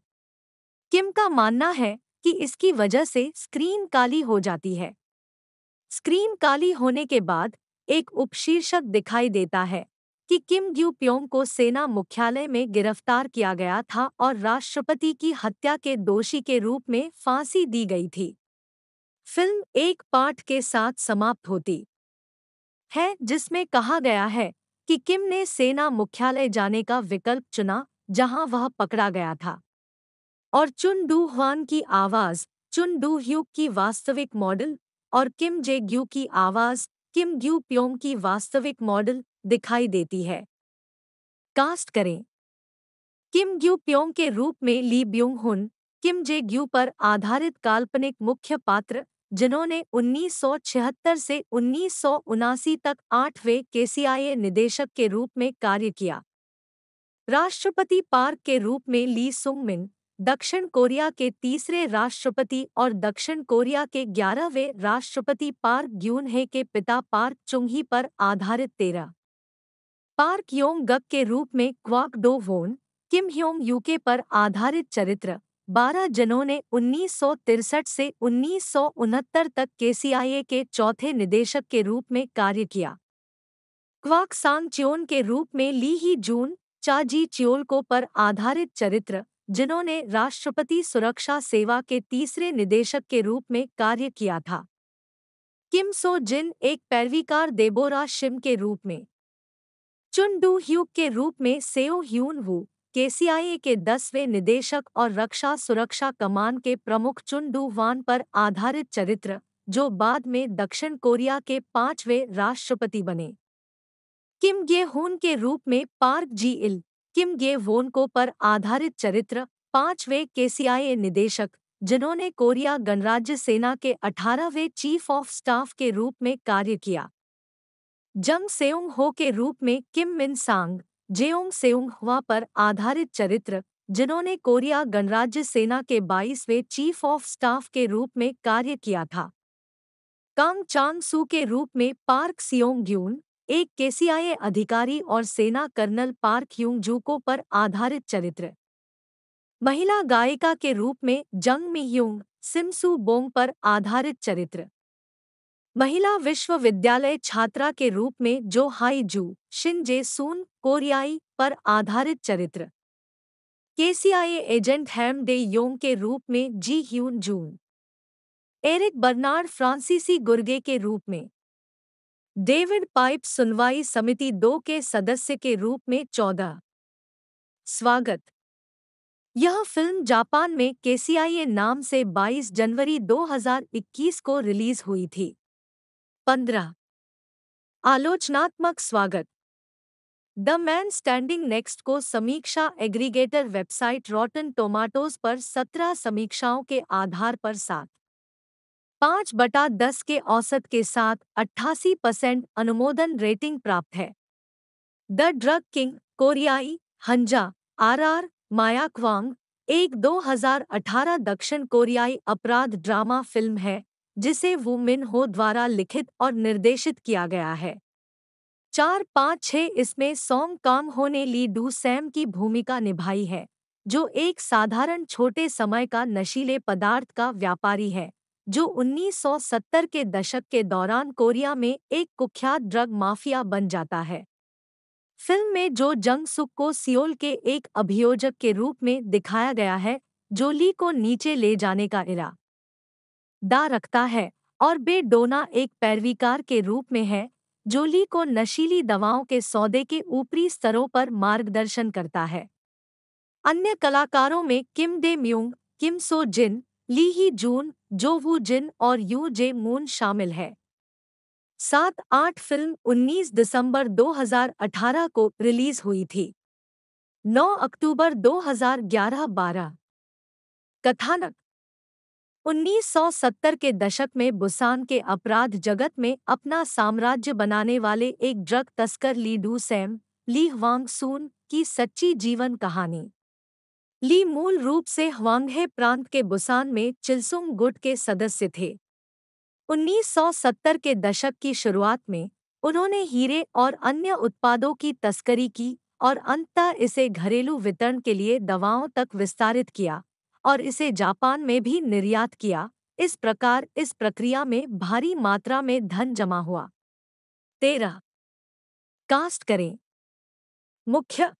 किम का मानना है कि इसकी वजह से स्क्रीन काली हो जाती है स्क्रीन काली होने के बाद एक उपशीर्षक दिखाई देता है कि किम ग्यू प्योंग को सेना मुख्यालय में गिरफ्तार किया गया था और राष्ट्रपति की हत्या के दोषी के रूप में फांसी दी गई थी फिल्म एक पार्ट के साथ समाप्त होती है जिसमें कहा गया है कि किम ने सेना मुख्यालय जाने का विकल्प चुना जहां वह पकड़ा गया था और चुन डू ह्वान की आवाज चुन डू ह्यूक की वास्तविक मॉडल और किम जे ग्यू की आवाज किम ग्यू प्योम की वास्तविक मॉडल दिखाई देती है कास्ट करें किम ग्यू प्योम के रूप में ली ब्यूंग हुन किम जे ग्यू पर आधारित काल्पनिक मुख्य पात्र जिन्होंने 1976 से उन्नीस तक आठवें केसीआईए निदेशक के रूप में कार्य किया राष्ट्रपति पार्क के रूप में ली सुंग दक्षिण कोरिया के तीसरे राष्ट्रपति और दक्षिण कोरिया के ग्यारहवें राष्ट्रपति पार्क ग्यून हे के पिता पार्क चुंगही पर आधारित तेरह पार्क योंग गक के रूप में क्वाक डो वोन किम ह्योंग यूके पर आधारित चरित्र बारह जनों ने उन्नीस से उन्नीस तक के के चौथे निदेशक के रूप में कार्य किया क्वाक सांग च्योन के रूप में ली ही जून चाजी च्योल को पर आधारित चरित्र जिन्होंने राष्ट्रपति सुरक्षा सेवा के तीसरे निदेशक के रूप में कार्य किया था किम सो जिन एक पैरवीकार देबोरा शिम के रूप में चुन डू ह्यूक के रूप में सेओ ह्यून वू केसीआईए के दसवें निदेशक और रक्षा सुरक्षा कमान के प्रमुख चुन डू वान पर आधारित चरित्र जो बाद में दक्षिण कोरिया के पांचवें राष्ट्रपति बने किम गे हून के रूप में पार्क जी इल किम गे वोन को पर आधारित चरित्र पांचवें केसीआईए निदेशक जिन्होंने कोरिया गणराज्य सेना के 18वें चीफ ऑफ स्टाफ के रूप में कार्य किया जंग सेउंग हो के रूप में किम मिन सांग जेओंग सेउंग हुआ पर आधारित चरित्र जिन्होंने कोरिया गणराज्य सेना के 22वें चीफ ऑफ स्टाफ के रूप में कार्य किया था कांग चांग सू के रूप में पार्क सियोंग ग्यून एक केसीआईए अधिकारी और सेना कर्नल पार्क यूंग जूको पर आधारित चरित्र महिला गायिका के रूप में जंग मी यूंग सिमसू बोंग पर आधारित चरित्र महिला विश्वविद्यालय छात्रा के रूप में जो हाई जू शिनजे सून कोरियाई पर आधारित चरित्र KCIA agent Ham Dae Yong के रूप में Ji Hyun Jun Eric Bernard फ्रांसीसी गुर्गे के रूप में डेविड पाइप सुनवाई समिति दो के सदस्य के रूप में चौदह स्वागत यह फिल्म जापान में केसीआईए नाम से 22 जनवरी 2021 को रिलीज हुई थी पंद्रह आलोचनात्मक स्वागत द मैन स्टैंडिंग नेक्स्ट को समीक्षा एग्रीगेटर वेबसाइट रॉटन टोमाटोज पर सत्रह समीक्षाओं के आधार पर सात पांच बटा दस के औसत के साथ अट्ठासी परसेंट अनुमोदन रेटिंग प्राप्त है द ड्रग किंग कोरियाई हंजा आरआर माया क्वांग एक 2018 दक्षिण कोरियाई अपराध ड्रामा फिल्म है जिसे वो मिन हो द्वारा लिखित और निर्देशित किया गया है चार पाँच छः इसमें सॉन्ग काम होने ली डू सैम की भूमिका निभाई है जो एक साधारण छोटे समय का नशीले पदार्थ का व्यापारी है जो 1970 के दशक के दौरान कोरिया में एक कुख्यात ड्रग माफिया बन जाता है फिल्म में जो जंग सुक को सियोल के एक अभियोजक के रूप में दिखाया गया है जो ली को नीचे ले जाने का इरा दा रखता है और बेडोना एक पैरवीकार के रूप में है जो ली को नशीली दवाओं के सौदे के ऊपरी स्तरों पर मार्गदर्शन करता है अन्य कलाकारों में किम डे म्यूंग किम सो जिन ली ही जून जो वू जिन और यू जे मून शामिल है सात आठ फिल्म 19 दिसंबर 2018 को रिलीज हुई थी 9 अक्टूबर 2011-12 कथानक 1970 के दशक में बुसान के अपराध जगत में अपना साम्राज्य बनाने वाले एक ड्रग तस्कर Lee Doo Sam Lee Hwang Soon की सच्ची जीवन कहानी ली मूल रूप से ह्वांगहे प्रांत के बुसान में चिलसुंग गुट के सदस्य थे 1970 के दशक की शुरुआत में उन्होंने हीरे और अन्य उत्पादों की तस्करी की और अंततः इसे घरेलू वितरण के लिए दवाओं तक विस्तारित किया और इसे जापान में भी निर्यात किया इस प्रकार इस प्रक्रिया में भारी मात्रा में धन जमा हुआ तेरह कास्ट करें मुख्य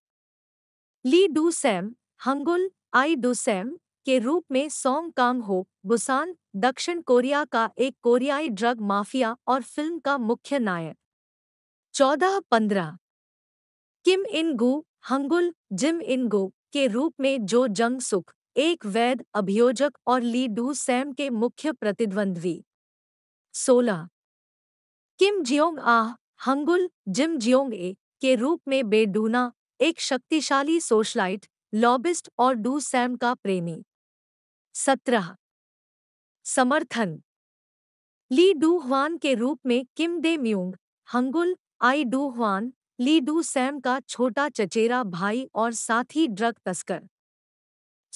Lee Doo Sam Hangul I Doo Sam के रूप में सोंग कांग हो बुसान दक्षिण कोरिया का एक कोरियाई ड्रग माफिया और फिल्म का मुख्य नायक चौदह पंद्रह किम इन गु हंगुल जिम इन गु के रूप में जो जंग सुख एक वैध अभियोजक और ली डू सैम के मुख्य प्रतिद्वंद्वी सोलह किम जियोंग आह हंगुल जिम जियोंग ए के रूप में बेडूना एक शक्तिशाली सोशलाइट लॉबिस्ट और डू सैम का प्रेमी सत्रह समर्थन ली डू ह्वान के रूप में Kim Dae Myung Hangul I Doo Hwan Lee Doo Sam का छोटा चचेरा भाई और साथी ड्रग तस्कर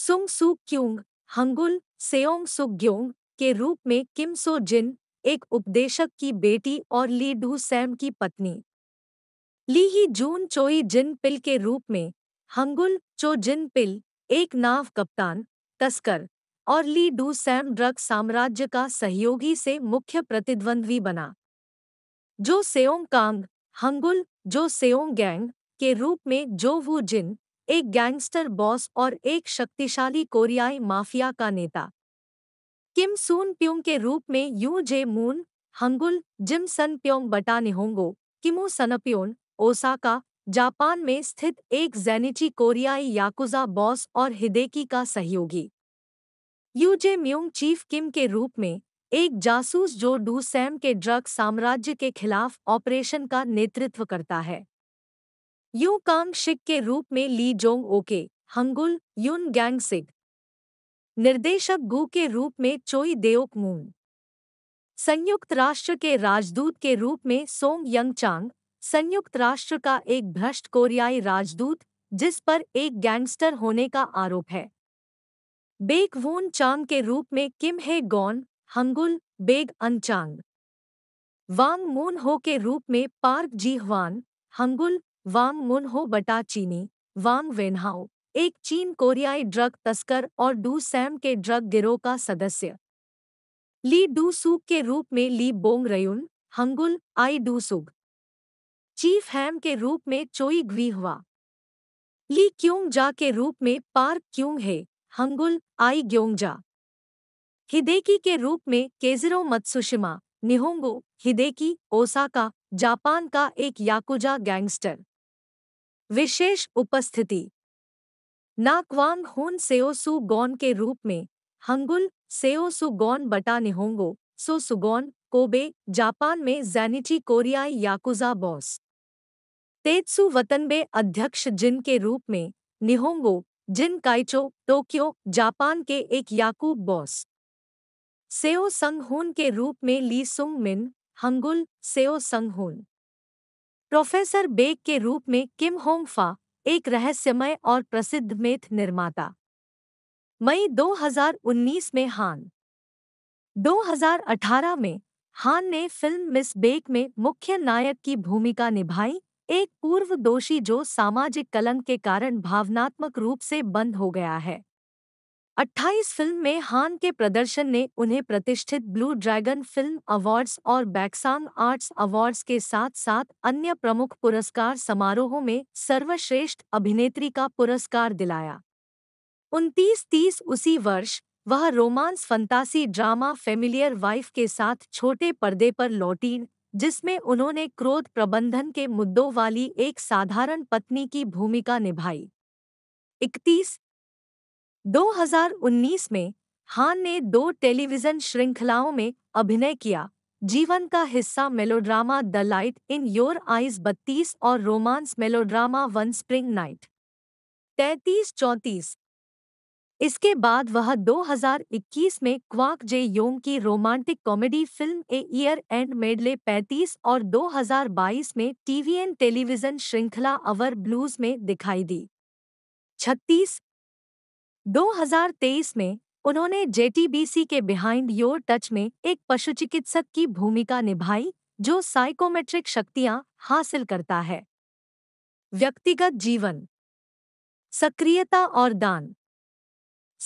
सुंग सुक क्यूंग हंगुल सेओंग ग्योंग के रूप में किम सो जिन एक उपदेशक की बेटी और ली डू सैम की पत्नी ली ही जून चोई जिन पिल के रूप में हंगुल चो जिन पिल एक नाव कप्तान तस्कर और ली डू सैम ड्रग साम्राज्य का सहयोगी से मुख्य प्रतिद्वंद्वी बना जो सेओंग कांग हंगुल जो सेओंग गैंग के रूप में जो वू जिन एक गैंगस्टर बॉस और एक शक्तिशाली कोरियाई माफिया का नेता किम सून प्योंग के रूप में Yoo Jae Moon Hangul Jim Sun Pyong बटा निहोंगो किमो सनप्योन ओसाका जापान में स्थित एक जैनिची कोरियाई याकुजा बॉस और हिदेकी का सहयोगी Yoo Jae Myung chief Kim के रूप में एक जासूस जो डू सैम के ड्रग साम्राज्य के खिलाफ ऑपरेशन का नेतृत्व करता है यू कांग शिक के रूप में ली जोंग ओके हंगुल यून गैंग सिग निर्देशक गु के रूप में चोई देओक मून संयुक्त राष्ट्र के राजदूत के रूप में सोंग यंग चांग संयुक्त राष्ट्र का एक भ्रष्ट कोरियाई राजदूत जिस पर एक गैंगस्टर होने का आरोप है बेग वून चांग के रूप में Kim Hae Gon Hangul Baek Un Chang Wang Moon Ho के रूप में पार्क जी ह्वान हंगुल वांग मुन हो बटा चीनी वांग वेनहाओ एक चीन कोरियाई ड्रग तस्कर और डू सैम के ड्रग गिरोह का सदस्य ली डू सुग के रूप में Lee Bong Ryun Hangul I Doo Suk chief Ham के रूप में चोई ग्वी हुआ ली क्योंग जा के रूप में पार्क क्योंग है हंगुल आई ग्योंग जा हिदेकी के रूप में Kejiro Matsushima Nihongo Hideki Osaka Japan का एक याकुजा गैंगस्टर विशेष उपस्थिति नाक्वांग हुन सेओसु गौन के रूप में हंगुल सेओसु गौन बटा निहोंगो सो सुगौन कोबे जापान में जैनिची कोरियाई याकुजा बॉस तेत्सु वतनबे अध्यक्ष जिन के रूप में निहोंगो जिन काइचो टोक्यो जापान के एक याकूब बॉस सेओ हुन के रूप में ली सुंग मिन हंगुल सेओ संगहून प्रोफेसर बेग के रूप में किम फा एक रहस्यमय और प्रसिद्ध मेथ निर्माता मई 2019 में हान 2018 में हान ने फिल्म मिस बेक में मुख्य नायक की भूमिका निभाई एक पूर्व दोषी जो सामाजिक कलंक के कारण भावनात्मक रूप से बंद हो गया है 28 फिल्म में हान के प्रदर्शन ने उन्हें प्रतिष्ठित ब्लू ड्रैगन फिल्म अवार्ड्स और बैक्सान आर्ट्स अवार्ड्स के साथ साथ अन्य प्रमुख पुरस्कार समारोहों में सर्वश्रेष्ठ अभिनेत्री का पुरस्कार दिलाया उनतीस तीस उसी वर्ष वह romance fantasy drama Familiar Wife के साथ छोटे पर्दे पर लौटी जिसमें उन्होंने क्रोध प्रबंधन के मुद्दों वाली एक साधारण पत्नी की भूमिका निभाई इकतीस 2019 में हान ने दो टेलीविजन श्रृंखलाओं में अभिनय किया जीवन का हिस्सा melodrama the Light in Your Eyes 32 और romance melodrama One Spring Night तैतीस चौंतीस इसके बाद वह 2021 में क्वाक जे योंग की romantic comedy film A Year End Medley 35 और 2022 में टीवीएन टेलीविजन श्रृंखला अवर ब्लूज में दिखाई दी 36 2023 में उन्होंने जेटीबीसी के बिहाइंड योर टच में एक पशु चिकित्सक की भूमिका निभाई जो साइकोमेट्रिक शक्तियां हासिल करता है व्यक्तिगत जीवन सक्रियता और दान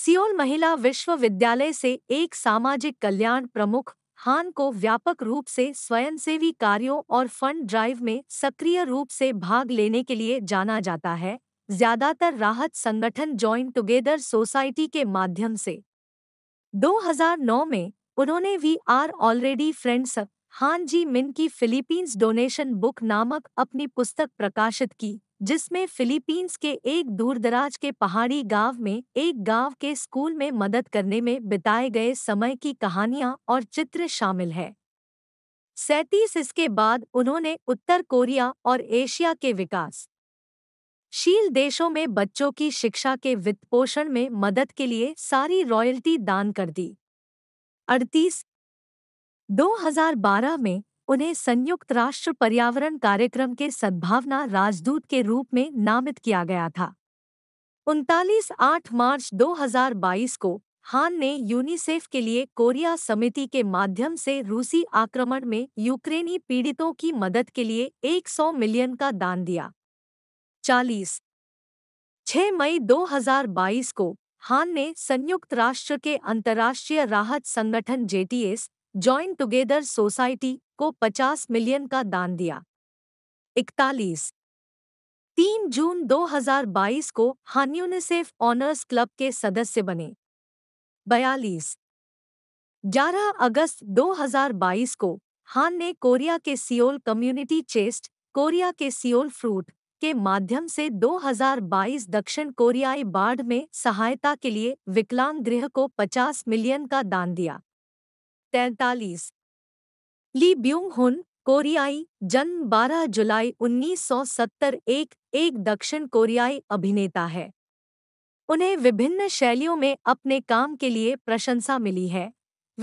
सियोल महिला विश्वविद्यालय से एक सामाजिक कल्याण प्रमुख हान को व्यापक रूप से स्वयंसेवी कार्यों और फंड ड्राइव में सक्रिय रूप से भाग लेने के लिए जाना जाता है ज्यादातर राहत संगठन ज्वाइन टुगेदर सोसाइटी के माध्यम से 2009 में उन्होंने वी आर ऑलरेडी फ्रेंड्स हान जी मिन की फिलीपींस डोनेशन बुक नामक अपनी पुस्तक प्रकाशित की जिसमें फिलीपींस के एक दूरदराज के पहाड़ी गांव में एक गांव के स्कूल में मदद करने में बिताए गए समय की कहानियां और चित्र शामिल है सैतीस इसके बाद उन्होंने उत्तर कोरिया और एशिया के विकास शील देशों में बच्चों की शिक्षा के वित्त पोषण में मदद के लिए सारी रॉयल्टी दान कर दी अड़तीस 2012 में उन्हें संयुक्त राष्ट्र पर्यावरण कार्यक्रम के सद्भावना राजदूत के रूप में नामित किया गया था उनतालीस आठ मार्च 2022 को हान ने यूनिसेफ के लिए कोरिया समिति के माध्यम से रूसी आक्रमण में यूक्रेनी पीड़ितों की मदद के लिए 100 मिलियन का दान दिया चालीस छह मई 2022 को हान ने संयुक्त राष्ट्र के अंतर्राष्ट्रीय राहत संगठन जेटीएस ज्वाइन टुगेदर सोसाइटी को 50 मिलियन का दान दिया इकतालीस तीन जून 2022 को हान यूनिसेफ ऑनर्स क्लब के सदस्य बने बयालीस ग्यारह अगस्त 2022 को हान ने कोरिया के सियोल कम्युनिटी चेस्ट कोरिया के सियोल फ्रूट के माध्यम से 2022 दक्षिण कोरियाई बाढ़ में सहायता के लिए विकलांग गृह को 50 मिलियन का दान दिया तैतालीस ली ब्यूंग हुन कोरियाई जन्म 12 जुलाई 1970 एक एक दक्षिण कोरियाई अभिनेता है उन्हें विभिन्न शैलियों में अपने काम के लिए प्रशंसा मिली है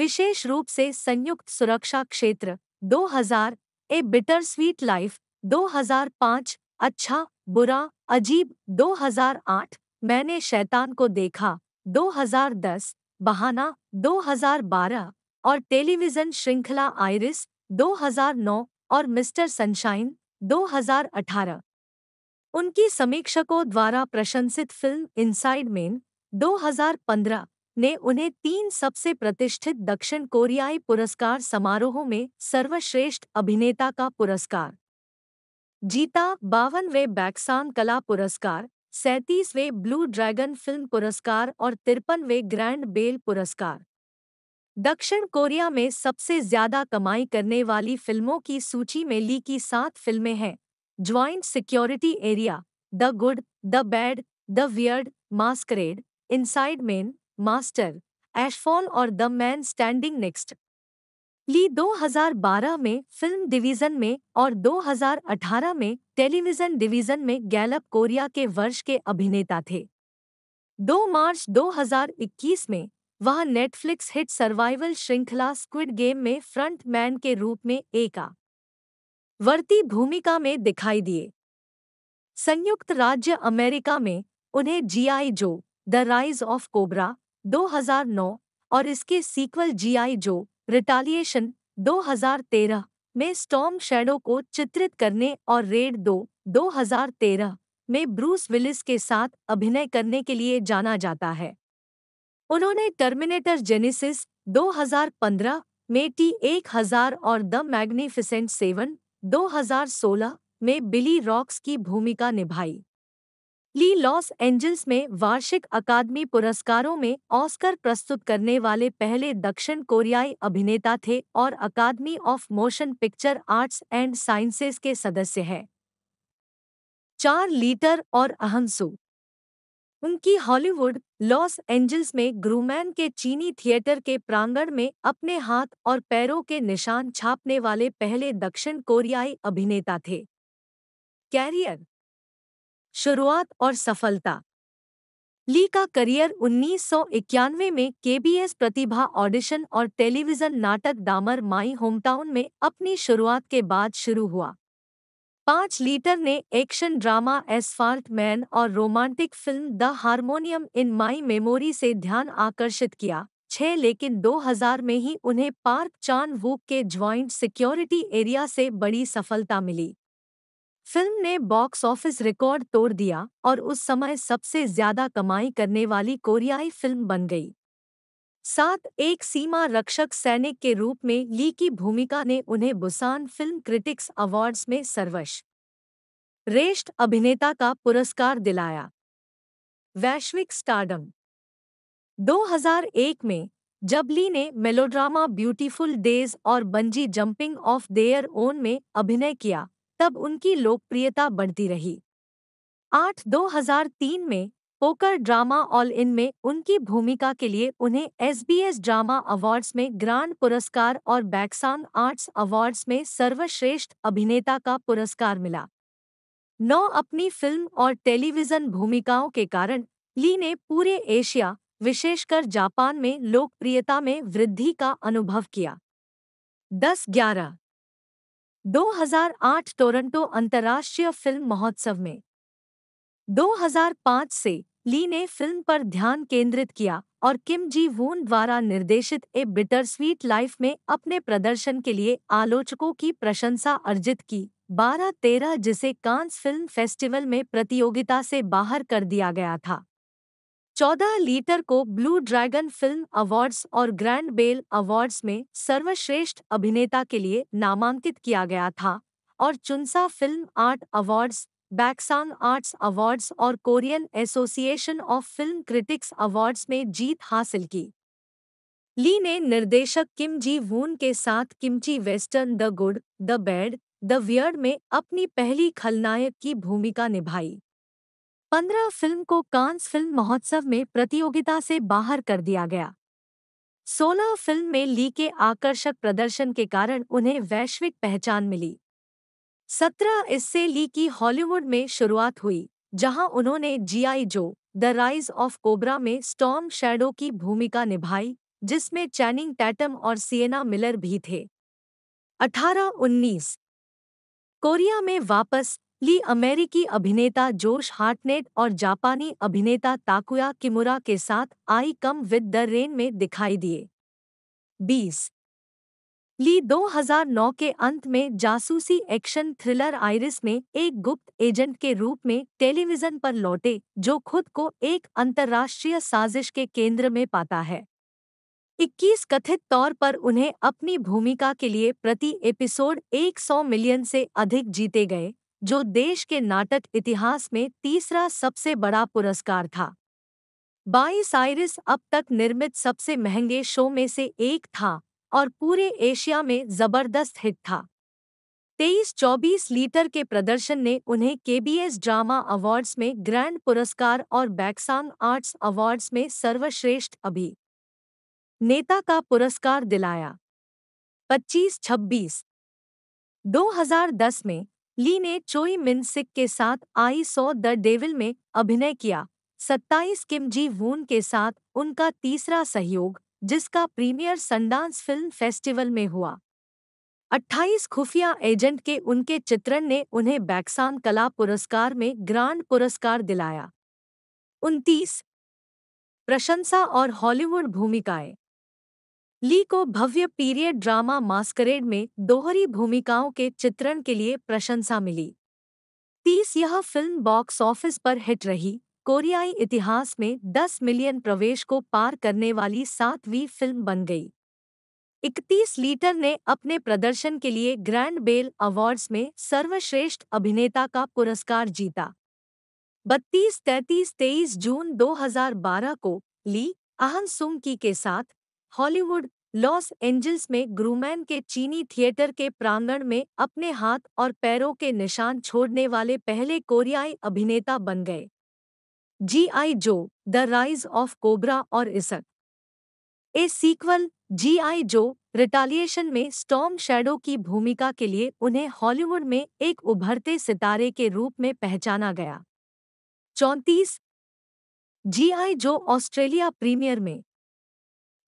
विशेष रूप से संयुक्त सुरक्षा क्षेत्र 2000 ए बिटर स्वीट लाइफ 2005 अच्छा बुरा अजीब 2008 मैंने शैतान को देखा 2010 बहाना 2012 और टेलीविजन श्रृंखला आयरिस 2009 और मिस्टर सनशाइन 2018 उनकी समीक्षकों द्वारा प्रशंसित फिल्म इनसाइड मेन 2015 ने उन्हें तीन सबसे प्रतिष्ठित दक्षिण कोरियाई पुरस्कार समारोहों में सर्वश्रेष्ठ अभिनेता का पुरस्कार जीता बावनवे बैक्सान कला पुरस्कार सैंतीसवें ब्लू ड्रैगन फिल्म पुरस्कार और तिरपनवे ग्रैंड बेल पुरस्कार दक्षिण कोरिया में सबसे ज्यादा कमाई करने वाली फिल्मों की सूची में ली की सात फिल्में हैं Joint Security Area the Good the Bad the Weird Masquerade Inside Men Master Ashfall और the Man Standing Next Lee 2012 में फिल्म डिवीजन में और 2018 में टेलीविजन डिवीजन में गैलप कोरिया के वर्ष के अभिनेता थे 2 मार्च 2021 में वह नेटफ्लिक्स हिट सर्वाइवल श्रृंखला स्क्विड गेम में फ्रंट मैन के रूप में एका वर्ती भूमिका में दिखाई दिए संयुक्त राज्य अमेरिका में उन्हें GI Joe the Rise of cobra 2009 और इसके सीक्वल जीआई जो रिटालिएशन 2013 में स्टॉम शैडो को चित्रित करने और रेड दो 2013 में ब्रूस विलिस के साथ अभिनय करने के लिए जाना जाता है उन्होंने टर्मिनेटर जेनेसिस 2015 में टी 1000 और द मैग्निफिसेंट सेवन 2016 में बिली रॉक्स की भूमिका निभाई ली लॉस एंजल्स में वार्षिक अकादमी पुरस्कारों में ऑस्कर प्रस्तुत करने वाले पहले दक्षिण कोरियाई अभिनेता थे और अकादमी of Motion Picture Arts and Sciences के सदस्य हैं चार लीटर और अहंसु उनकी हॉलीवुड लॉस एंजल्स में ग्रूमैन के चीनी थिएटर के प्रांगण में अपने हाथ और पैरों के निशान छापने वाले पहले दक्षिण कोरियाई अभिनेता थे कैरियर शुरुआत और सफलता ली का करियर उन्नीस में केबीएस प्रतिभा ऑडिशन और टेलीविजन नाटक दामर माई होमटाउन में अपनी शुरुआत के बाद शुरू हुआ पांच लीटर ने एक्शन ड्रामा एसफाल्ट मैन और romantic film the Harmonium in My Memory से ध्यान आकर्षित किया छह लेकिन 2000 में ही उन्हें पार्क चान वूक के ज्वाइंट सिक्योरिटी एरिया से बड़ी सफलता मिली फिल्म ने बॉक्स ऑफिस रिकॉर्ड तोड़ दिया और उस समय सबसे ज्यादा कमाई करने वाली कोरियाई फिल्म बन गई साथ एक सीमा रक्षक सैनिक के रूप में ली की भूमिका ने उन्हें बुसान फिल्म क्रिटिक्स अवार्ड्स में सर्वश रेष्ठ अभिनेता का पुरस्कार दिलाया वैश्विक स्टारडम 2001 में जबली ने मेलोड्रामा ब्यूटीफुल डेज और Bungee Jumping of Their Own में अभिनय किया तब उनकी लोकप्रियता बढ़ती रही आठ 2003 में पोकर ड्रामा ऑल इन में उनकी भूमिका के लिए उन्हें एसबीएस ड्रामा अवार्ड्स में ग्रांड पुरस्कार और बैक्सान आर्ट्स अवार्ड्स में सर्वश्रेष्ठ अभिनेता का पुरस्कार मिला नौ अपनी फिल्म और टेलीविजन भूमिकाओं के कारण ली ने पूरे एशिया विशेषकर जापान में लोकप्रियता में वृद्धि का अनुभव किया दस ग्यारह 2008 टोरंटो अंतर्राष्ट्रीय फिल्म महोत्सव में 2005 से ली ने फिल्म पर ध्यान केंद्रित किया और किम जी वून द्वारा निर्देशित ए बिटर स्वीट लाइफ में अपने प्रदर्शन के लिए आलोचकों की प्रशंसा अर्जित की बारह तेरह जिसे कांस फिल्म फेस्टिवल में प्रतियोगिता से बाहर कर दिया गया था चौदह लीटर को ब्लू ड्रैगन फिल्म अवार्ड्स और ग्रैंड बेल अवार्ड्स में सर्वश्रेष्ठ अभिनेता के लिए नामांकित किया गया था और Chunsa Film Art Awards Baeksang Arts Awards और Korean Association of Film Critics Awards में जीत हासिल की ली ने निर्देशक किम जी वून के साथ kimchi western the Good the Bad the Weird में अपनी पहली खलनायक की भूमिका निभाई पंद्रह फिल्म को कांस फिल्म महोत्सव में प्रतियोगिता से बाहर कर दिया गया सोलह फिल्म में ली के आकर्षक प्रदर्शन के कारण उन्हें वैश्विक पहचान मिली सत्रह इससे ली की हॉलीवुड में शुरुआत हुई जहां उन्होंने GI Joe the Rise of Cobra में स्टॉम शैडो की भूमिका निभाई जिसमें चैनिंग टैटम और सिएना मिलर भी थे अठारह उन्नीस कोरिया में वापस ली अमेरिकी अभिनेता जोश हार्टनेट और जापानी अभिनेता ताकुया किमुरा के साथ I Come with the Rain में दिखाई दिए 20. ली 2009 के अंत में जासूसी एक्शन थ्रिलर आइरिस में एक गुप्त एजेंट के रूप में टेलीविजन पर लौटे जो खुद को एक अंतर्राष्ट्रीय साजिश के केंद्र में पाता है 21 कथित तौर पर उन्हें अपनी भूमिका के लिए प्रति एपिसोड 100 मिलियन से अधिक जीते गए जो देश के नाटक इतिहास में तीसरा सबसे बड़ा पुरस्कार था बाई साइरिस अब तक निर्मित सबसे महंगे शो में से एक था और पूरे एशिया में जबरदस्त हिट था 23-24 लीटर के प्रदर्शन ने उन्हें केबीएस ड्रामा अवार्ड्स में ग्रैंड पुरस्कार और बैक्सांग आर्ट्स अवार्ड्स में सर्वश्रेष्ठ अभी नेता का पुरस्कार दिलाया 25-26 2010 में ली ने चोई मिन सिक के साथ आई सो द डेविल में अभिनय किया 27 किम जी वून के साथ उनका तीसरा सहयोग जिसका प्रीमियर संडांस फिल्म फेस्टिवल में हुआ 28 खुफिया एजेंट के उनके चित्रण ने उन्हें बैक्सान कला पुरस्कार में ग्रांड पुरस्कार दिलाया उनतीस प्रशंसा और हॉलीवुड भूमिकाएं ली को भव्य पीरियड ड्रामा मास्करेड में दोहरी भूमिकाओं के चित्रण के लिए प्रशंसा मिली तीस यह फिल्म बॉक्स ऑफिस पर हिट रही कोरियाई इतिहास में 10 मिलियन प्रवेश को पार करने वाली सातवीं फिल्म बन गई 31 लीटर ने अपने प्रदर्शन के लिए ग्रैंड बेल अवार्ड्स में सर्वश्रेष्ठ अभिनेता का पुरस्कार जीता 32 33 23 जून 2012 को ली अहन सुंग की के साथ हॉलीवुड लॉस एंजल्स में ग्रूमैन के चीनी थिएटर के प्रांगण में अपने हाथ और पैरों के निशान छोड़ने वाले पहले कोरियाई अभिनेता बन गए जी आई जो द राइज ऑफ कोबरा और इसक ए सीक्वल जी आई जो रिटालिएशन में स्टॉम शैडो की भूमिका के लिए उन्हें हॉलीवुड में एक उभरते सितारे के रूप में पहचाना गया चौंतीस जी आई जो ऑस्ट्रेलिया प्रीमियर में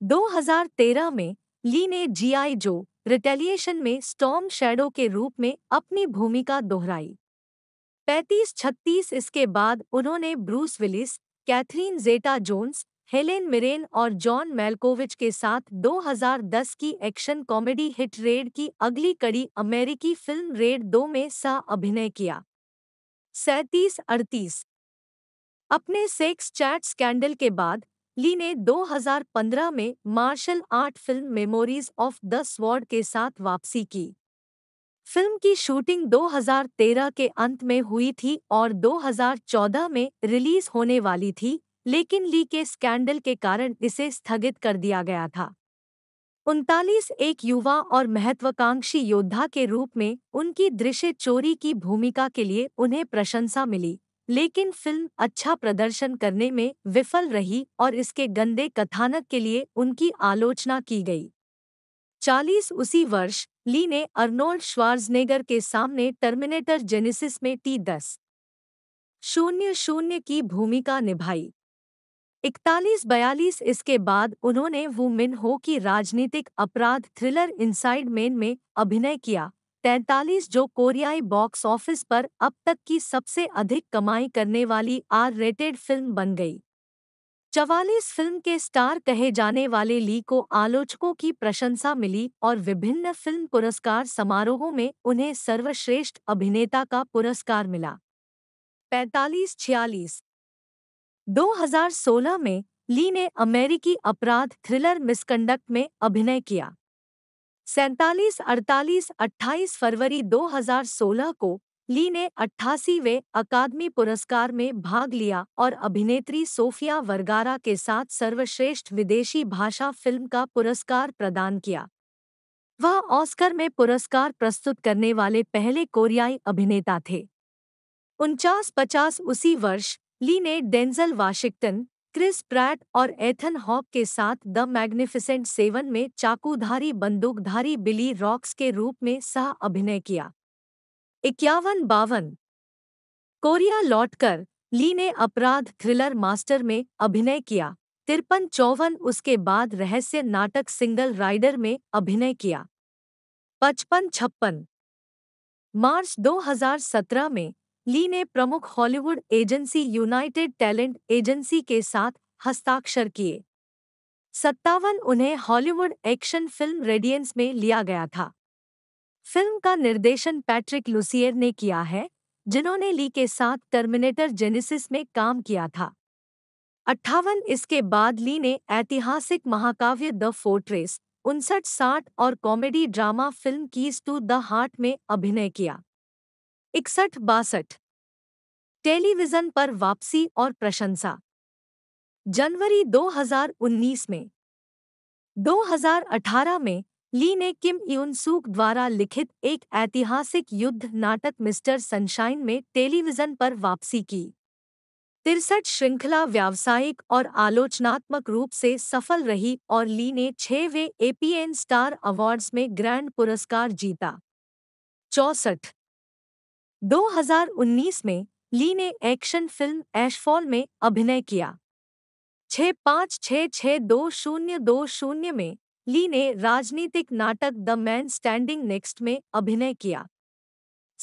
2013 में ली ने जीआई जो रिटेलिएशन में स्टॉम शेडो के रूप में अपनी भूमिका दोहराई 35-36 इसके बाद उन्होंने Bruce Willis Catherine Zeta Jones Helen Mirren और जॉन मेलकोविच के साथ 2010 की एक्शन कॉमेडी हिट रेड की अगली कड़ी अमेरिकी फिल्म रेड दो में सह अभिनय किया सैतीस अड़तीस अपने सेक्स चैट स्कैंडल के बाद ली ने 2015 में martial art film Memories of the Sword के साथ वापसी की फिल्म की शूटिंग 2013 के अंत में हुई थी और 2014 में रिलीज होने वाली थी लेकिन ली के स्कैंडल के कारण इसे स्थगित कर दिया गया था उनतालीस एक युवा और महत्वाकांक्षी योद्धा के रूप में उनकी दृश्य चोरी की भूमिका के लिए उन्हें प्रशंसा मिली लेकिन फिल्म अच्छा प्रदर्शन करने में विफल रही और इसके गंदे कथानक के लिए उनकी आलोचना की गई चालीस उसी वर्ष ली ने अर्नोल्ड श्वार्जनेगर के सामने टर्मिनेटर जेनेसिस में टी दस शून्य शून्य की भूमिका निभाई इकतालीस बयालीस इसके बाद उन्होंने वुमेन हो की राजनीतिक अपराध थ्रिलर इनसाइड मेन में अभिनय किया तैतालीस जो कोरियाई बॉक्स ऑफिस पर अब तक की सबसे अधिक कमाई करने वाली आर रेटेड फिल्म बन गई चवालीस फिल्म के स्टार कहे जाने वाले ली को आलोचकों की प्रशंसा मिली और विभिन्न फिल्म पुरस्कार समारोहों में उन्हें सर्वश्रेष्ठ अभिनेता का पुरस्कार मिला पैंतालीस छियालीस 2016 में ली ने अमेरिकी अपराध थ्रिलर मिसकंडक्ट में अभिनय किया सैतालीस अड़तालीस अट्ठाईस फरवरी 2016 को ली ने अट्ठासीवें अकादमी पुरस्कार में भाग लिया और अभिनेत्री सोफिया वर्गारा के साथ सर्वश्रेष्ठ विदेशी भाषा फिल्म का पुरस्कार प्रदान किया वह ऑस्कर में पुरस्कार प्रस्तुत करने वाले पहले कोरियाई अभिनेता थे उनचास पचास उसी वर्ष ली ने डेंजल वाशिंगटन क्रिस प्रैट और एथन हॉक के साथ द मैग्निफिसेंट सेवन में चाकूधारी बंदूकधारी बिली रॉक्स के रूप में सह अभिनय किया इक्यावन बावन कोरिया लौटकर ली ने अपराध थ्रिलर मास्टर में अभिनय किया तिरपन चौवन उसके बाद रहस्य नाटक सिंगल राइडर में अभिनय किया पचपन छप्पन मार्च 2017 में ली ने प्रमुख Hollywood agency United Talent Agency के साथ हस्ताक्षर किए सत्तावन उन्हें हॉलीवुड एक्शन फिल्म रेडियंस में लिया गया था फिल्म का निर्देशन पैट्रिक लुसियर ने किया है जिन्होंने ली के साथ टर्मिनेटर जेनेसिस में काम किया था अट्ठावन इसके बाद ली ने ऐतिहासिक महाकाव्य द फोर्ट्रेस उनसठ साठ और comedy drama film Keys to the Heart में अभिनय किया इकसठ बासठ टेलीविजन पर वापसी और प्रशंसा जनवरी 2019 में 2018 में ली ने किम यून सूक द्वारा लिखित एक ऐतिहासिक युद्ध नाटक मिस्टर सनशाइन में टेलीविजन पर वापसी की तिरसठ श्रृंखला व्यावसायिक और आलोचनात्मक रूप से सफल रही और ली ने छवें एपीएन स्टार अवार्ड्स में ग्रैंड पुरस्कार जीता चौसठ 2019 में ली ने एक्शन फिल्म ऐशफॉल में अभिनय किया छः पाँच छः छः दो शून्य दो शून्य में ली ने राजनीतिक नाटक द मैन स्टैंडिंग नेक्स्ट में अभिनय किया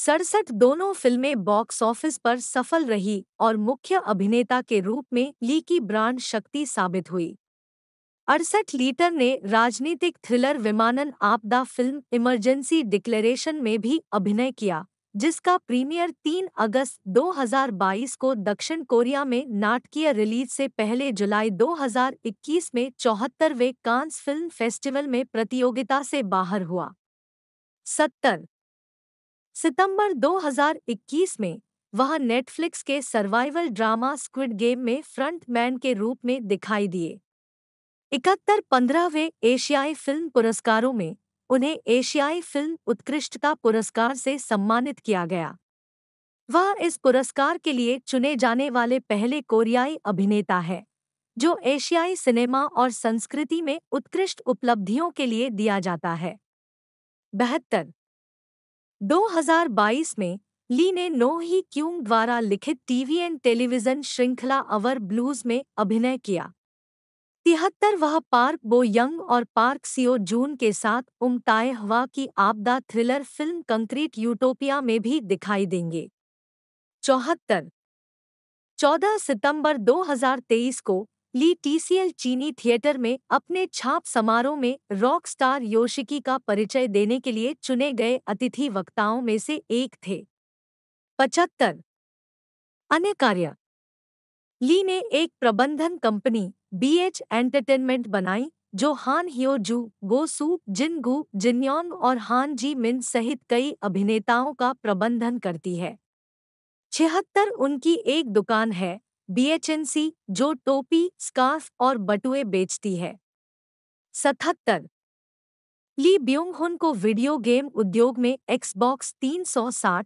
सड़सठ दोनों फिल्में बॉक्स ऑफिस पर सफल रही और मुख्य अभिनेता के रूप में ली की ब्रांड शक्ति साबित हुई अड़सठ लीटर ने राजनीतिक थ्रिलर विमानन आपदा फिल्म इमरजेंसी डिक्लेरेशन में भी अभिनय किया जिसका प्रीमियर 3 अगस्त 2022 को दक्षिण कोरिया में नाटकीय रिलीज से पहले जुलाई 2021 में चौहत्तरवें कांस फिल्म फेस्टिवल में प्रतियोगिता से बाहर हुआ सत्तर सितंबर 2021 में वह नेटफ्लिक्स के सर्वाइवल ड्रामा स्क्विड गेम में फ्रंट मैन के रूप में दिखाई दिए इकहत्तर पंद्रहवें एशियाई फिल्म पुरस्कारों में उन्हें एशियाई फिल्म उत्कृष्टता पुरस्कार से सम्मानित किया गया वह इस पुरस्कार के लिए चुने जाने वाले पहले कोरियाई अभिनेता है जो एशियाई सिनेमा और संस्कृति में उत्कृष्ट उपलब्धियों के लिए दिया जाता है बहत्तर 2022 में ली ने नो ही क्यूंग द्वारा लिखित टीवी एंड टेलीविजन श्रृंखला अवर ब्लूज में अभिनय किया तिहत्तर वह पार्क बो यंग और पार्क सीओ जून के साथ उमटाए हवा की आपदा थ्रिलर फिल्म कंक्रीट यूटोपिया में भी दिखाई देंगे चौहत्तर चौदह सितंबर 2023 को ली टीसीएल चीनी थिएटर में अपने छाप समारोह में रॉक स्टार योशिकी का परिचय देने के लिए चुने गए अतिथि वक्ताओं में से एक थे पचहत्तर अन्य कार्य ली ने एक प्रबंधन कंपनी बी एच एंटरटेनमेंट बनाई जो हान हियोजू गोसू गु जिनयोंग और हान जी मिन सहित कई अभिनेताओं का प्रबंधन करती है छिहत्तर उनकी एक दुकान है बीएचएनसी जो टोपी स्कार्फ और बटुए बेचती है सतहत्तर ली ब्योंग हुन को वीडियो गेम उद्योग में एक्सबॉक्स 360,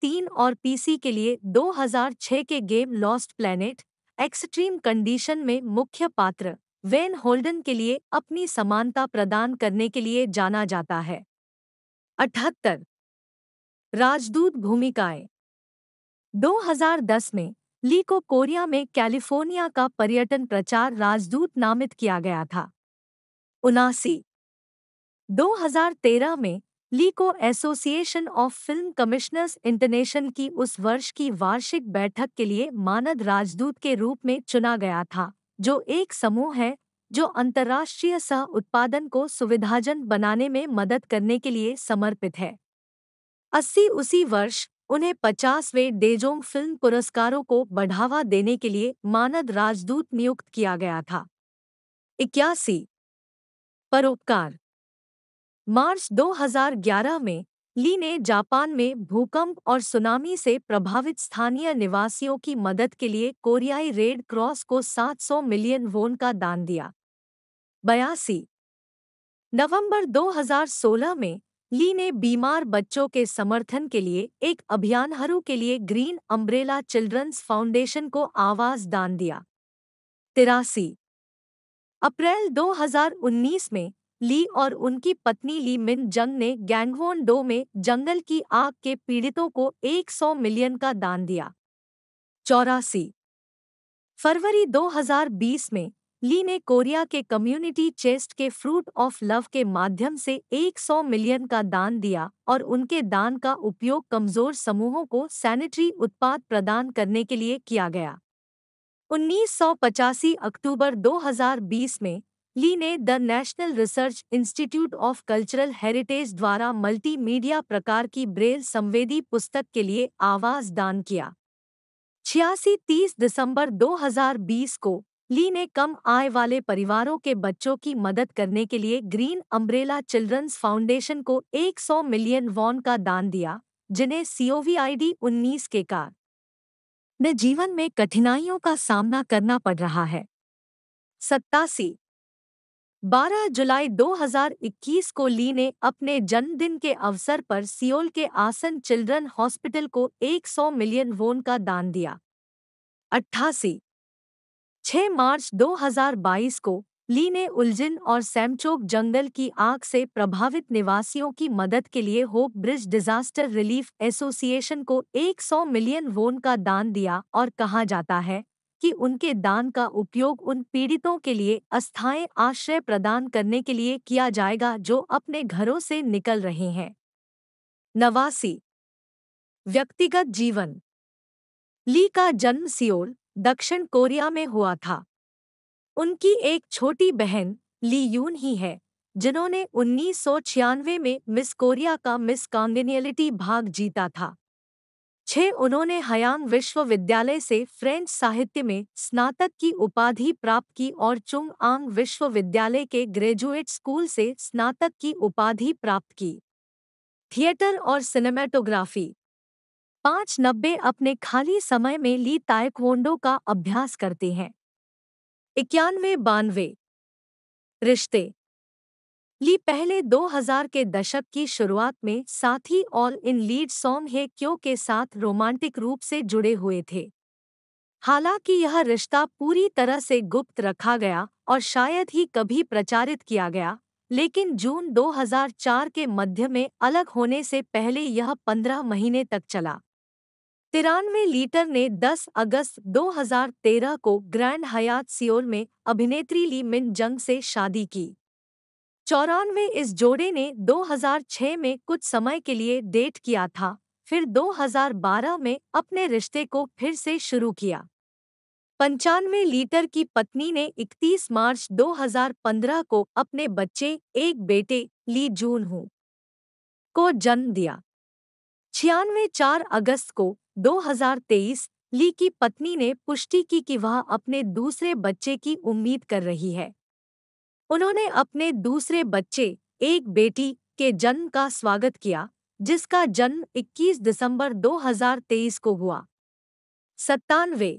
तीन और पीसी के लिए 2006 के game Lost Planet Extreme Condition में मुख्य पात्र वेन होल्डन के लिए अपनी समानता प्रदान करने के लिए जाना जाता है अठहत्तर राजदूत भूमिकाएं 2010 में ली को कोरिया में कैलिफोर्निया का पर्यटन प्रचार राजदूत नामित किया गया था उनासी 2013 में ली को Association of Film Commissioners International की उस वर्ष की वार्षिक बैठक के लिए मानद राजदूत के रूप में चुना गया था जो एक समूह है जो अंतर्राष्ट्रीय सह उत्पादन को सुविधाजन बनाने में मदद करने के लिए समर्पित है अस्सी उसी वर्ष उन्हें पचासवें डेजोंग फिल्म पुरस्कारों को बढ़ावा देने के लिए मानद राजदूत नियुक्त किया गया था इक्यासी परोपकार मार्च 2011 में ली ने जापान में भूकंप और सुनामी से प्रभावित स्थानीय निवासियों की मदद के लिए कोरियाई रेड क्रॉस को 700 मिलियन वोन का दान दिया बयासी नवंबर 2016 में ली ने बीमार बच्चों के समर्थन के लिए एक अभियानहरू के लिए ग्रीन अम्ब्रेला चिल्ड्रंस फाउंडेशन को आवाज दान दिया तिरासी अप्रैल 2019 में ली और उनकी पत्नी ली मिन जंग ने गैंगवोन डो में जंगल की आग के पीड़ितों को 100 मिलियन का दान दिया चौरासी फरवरी 2020 में ली ने कोरिया के कम्युनिटी चेस्ट के फ्रूट ऑफ लव के माध्यम से 100 मिलियन का दान दिया और उनके दान का उपयोग कमजोर समूहों को सैनिटरी उत्पाद प्रदान करने के लिए किया गया उन्नीस अक्टूबर 2020 में ली ने the National Research Institute of Cultural Heritage द्वारा मल्टीमीडिया प्रकार की ब्रेल संवेदी पुस्तक के लिए आवाज दान किया छियासी तीस दिसंबर 2020 को ली ने कम आय वाले परिवारों के बच्चों की मदद करने के लिए ग्रीन अम्ब्रेला चिल्ड्रंस फाउंडेशन को 100 मिलियन वॉन का दान दिया जिन्हें सीओवीआईडी 19 के कार ने जीवन में कठिनाइयों का सामना करना पड़ रहा है सत्तासी 12 जुलाई 2021 को ली ने अपने जन्मदिन के अवसर पर सियोल के आसन चिल्ड्रन हॉस्पिटल को 100 मिलियन वोन का दान दिया अट्ठासी 6 मार्च 2022 को ली ने उलझिन और सैमचोक जंगल की आग से प्रभावित निवासियों की मदद के लिए Hope Bridge Disaster Relief Association को 100 मिलियन वोन का दान दिया और कहा जाता है कि उनके दान का उपयोग उन पीड़ितों के लिए अस्थायी आश्रय प्रदान करने के लिए किया जाएगा जो अपने घरों से निकल रहे हैं नवासी व्यक्तिगत जीवन ली का जन्म सियोल दक्षिण कोरिया में हुआ था उनकी एक छोटी बहन ली यून ही है जिन्होंने उन्नीस में मिस कोरिया का मिस कॉन्गेनियलिटी भाग जीता था छः उन्होंने हयांग विश्वविद्यालय से फ्रेंच साहित्य में स्नातक की उपाधि प्राप्त की और चुंग आंग विश्वविद्यालय के ग्रेजुएट स्कूल से स्नातक की उपाधि प्राप्त की थिएटर और सिनेमेटोग्राफी पांच नब्बे अपने खाली समय में ली ताइक्वोंडो का अभ्यास करते हैं इक्यानवे बानवे रिश्ते ली पहले 2000 के दशक की शुरुआत में साथी ऑल इन लीड सॉन्ग है क्यों के साथ रोमांटिक रूप से जुड़े हुए थे हालांकि यह रिश्ता पूरी तरह से गुप्त रखा गया और शायद ही कभी प्रचारित किया गया लेकिन जून 2004 के मध्य में अलग होने से पहले यह 15 महीने तक चला तिरानवे लीटर ने 10 अगस्त 2013 को ग्रैंड हयात सियोल में अभिनेत्री ली मिन जंग से शादी की चौरानवे इस जोड़े ने 2006 में कुछ समय के लिए डेट किया था फिर 2012 में अपने रिश्ते को फिर से शुरू किया पंचानवे लीटर की पत्नी ने 31 मार्च 2015 को अपने बच्चे एक बेटे ली जून हूं को जन्म दिया छियानवे चार अगस्त को 2023 ली की पत्नी ने पुष्टि की कि वह अपने दूसरे बच्चे की उम्मीद कर रही है उन्होंने अपने दूसरे बच्चे एक बेटी के जन्म का स्वागत किया जिसका जन्म 21 दिसंबर 2023 को हुआ सत्तानवे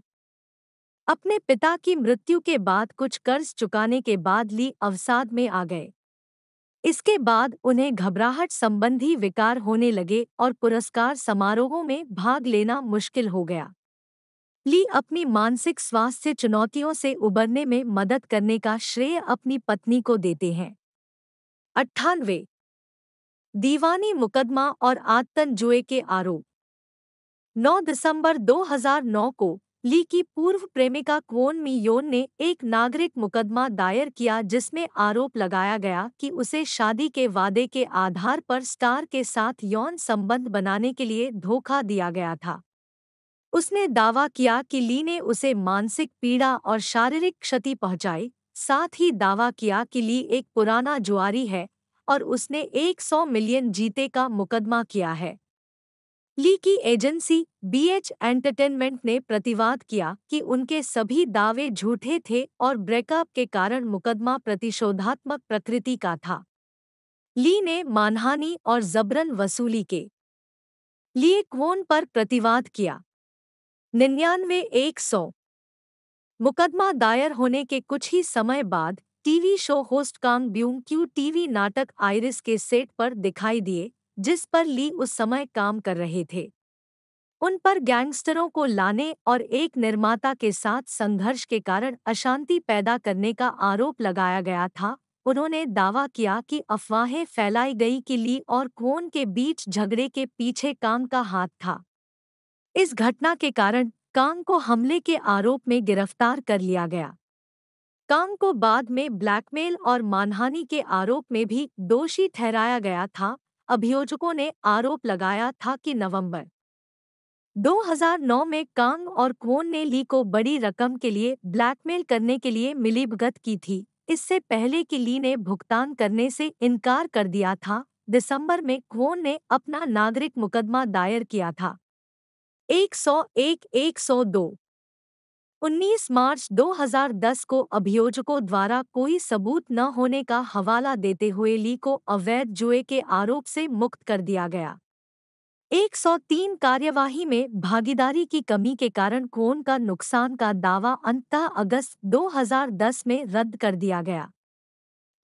अपने पिता की मृत्यु के बाद कुछ कर्ज चुकाने के बाद ली अवसाद में आ गए इसके बाद उन्हें घबराहट संबंधी विकार होने लगे और पुरस्कार समारोहों में भाग लेना मुश्किल हो गया ली अपनी मानसिक स्वास्थ्य चुनौतियों से उबरने में मदद करने का श्रेय अपनी पत्नी को देते हैं अट्ठानवे दीवानी मुकदमा और आतन जुए के आरोप 9 दिसंबर 2009 को ली की पूर्व प्रेमिका क्वोन मी योन ने एक नागरिक मुकदमा दायर किया जिसमें आरोप लगाया गया कि उसे शादी के वादे के आधार पर स्टार के साथ यौन संबंध बनाने के लिए धोखा दिया गया था उसने दावा किया कि ली ने उसे मानसिक पीड़ा और शारीरिक क्षति पहुंचाई साथ ही दावा किया कि ली एक पुराना जुआरी है और उसने 100 मिलियन जीते का मुकदमा किया है ली की एजेंसी बीएच एंटरटेनमेंट ने प्रतिवाद किया कि उनके सभी दावे झूठे थे और ब्रेकअप के कारण मुकदमा प्रतिशोधात्मक प्रकृति का था ली ने मानहानि और जबरन वसूली के लिए क्वोन पर प्रतिवाद किया निन्यानवे एक सौ मुकदमा दायर होने के कुछ ही समय बाद TV show host Kang Byung Kyu TV नाटक आयरिस के सेट पर दिखाई दिए जिस पर ली उस समय काम कर रहे थे उन पर गैंगस्टरों को लाने और एक निर्माता के साथ संघर्ष के कारण अशांति पैदा करने का आरोप लगाया गया था उन्होंने दावा किया कि अफवाहें फैलाई गई कि ली और कोन के बीच झगड़े के पीछे काम का हाथ था इस घटना के कारण कांग को हमले के आरोप में गिरफ्तार कर लिया गया कांग को बाद में ब्लैकमेल और मानहानि के आरोप में भी दोषी ठहराया गया था अभियोजकों ने आरोप लगाया था कि नवंबर 2009 में कांग और क्वोन ने ली को बड़ी रकम के लिए ब्लैकमेल करने के लिए मिलीभगत की थी इससे पहले कि ली ने भुगतान करने से इनकार कर दिया था दिसंबर में क्वोन ने अपना नागरिक मुकदमा दायर किया था एक सौ एक एक सौ दो उन्नीस मार्च 2010 को अभियोजकों द्वारा कोई सबूत न होने का हवाला देते हुए ली को अवैध जुए के आरोप से मुक्त कर दिया गया 103 कार्यवाही में भागीदारी की कमी के कारण कोन का नुकसान का दावा अंत अगस्त 2010 में रद्द कर दिया गया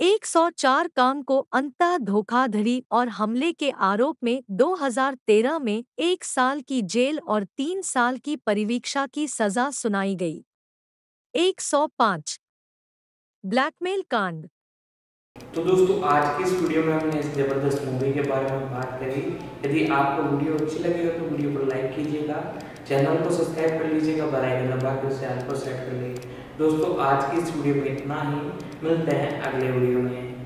104 काम को अंत धोखाधड़ी और हमले के आरोप में 2013 में एक साल की जेल और तीन साल की परिवीक्षा की सजा सुनाई गई 105 ब्लैकमेल कांड तो दोस्तों आज के स्टूडियो में हमने इस ज़बरदस्त मूवी के बारे में बात करी यदि आपको वीडियो अच्छी लगी हो तो वीडियो को लाइक कीजिएगा चैनल को सब्सक्राइब कर लीजिएगा बेल आइकन दबा कर उसे सेट कर लीजिएगा दोस्तों आज की इस वीडियो में इतना ही मिलते हैं अगले वीडियो में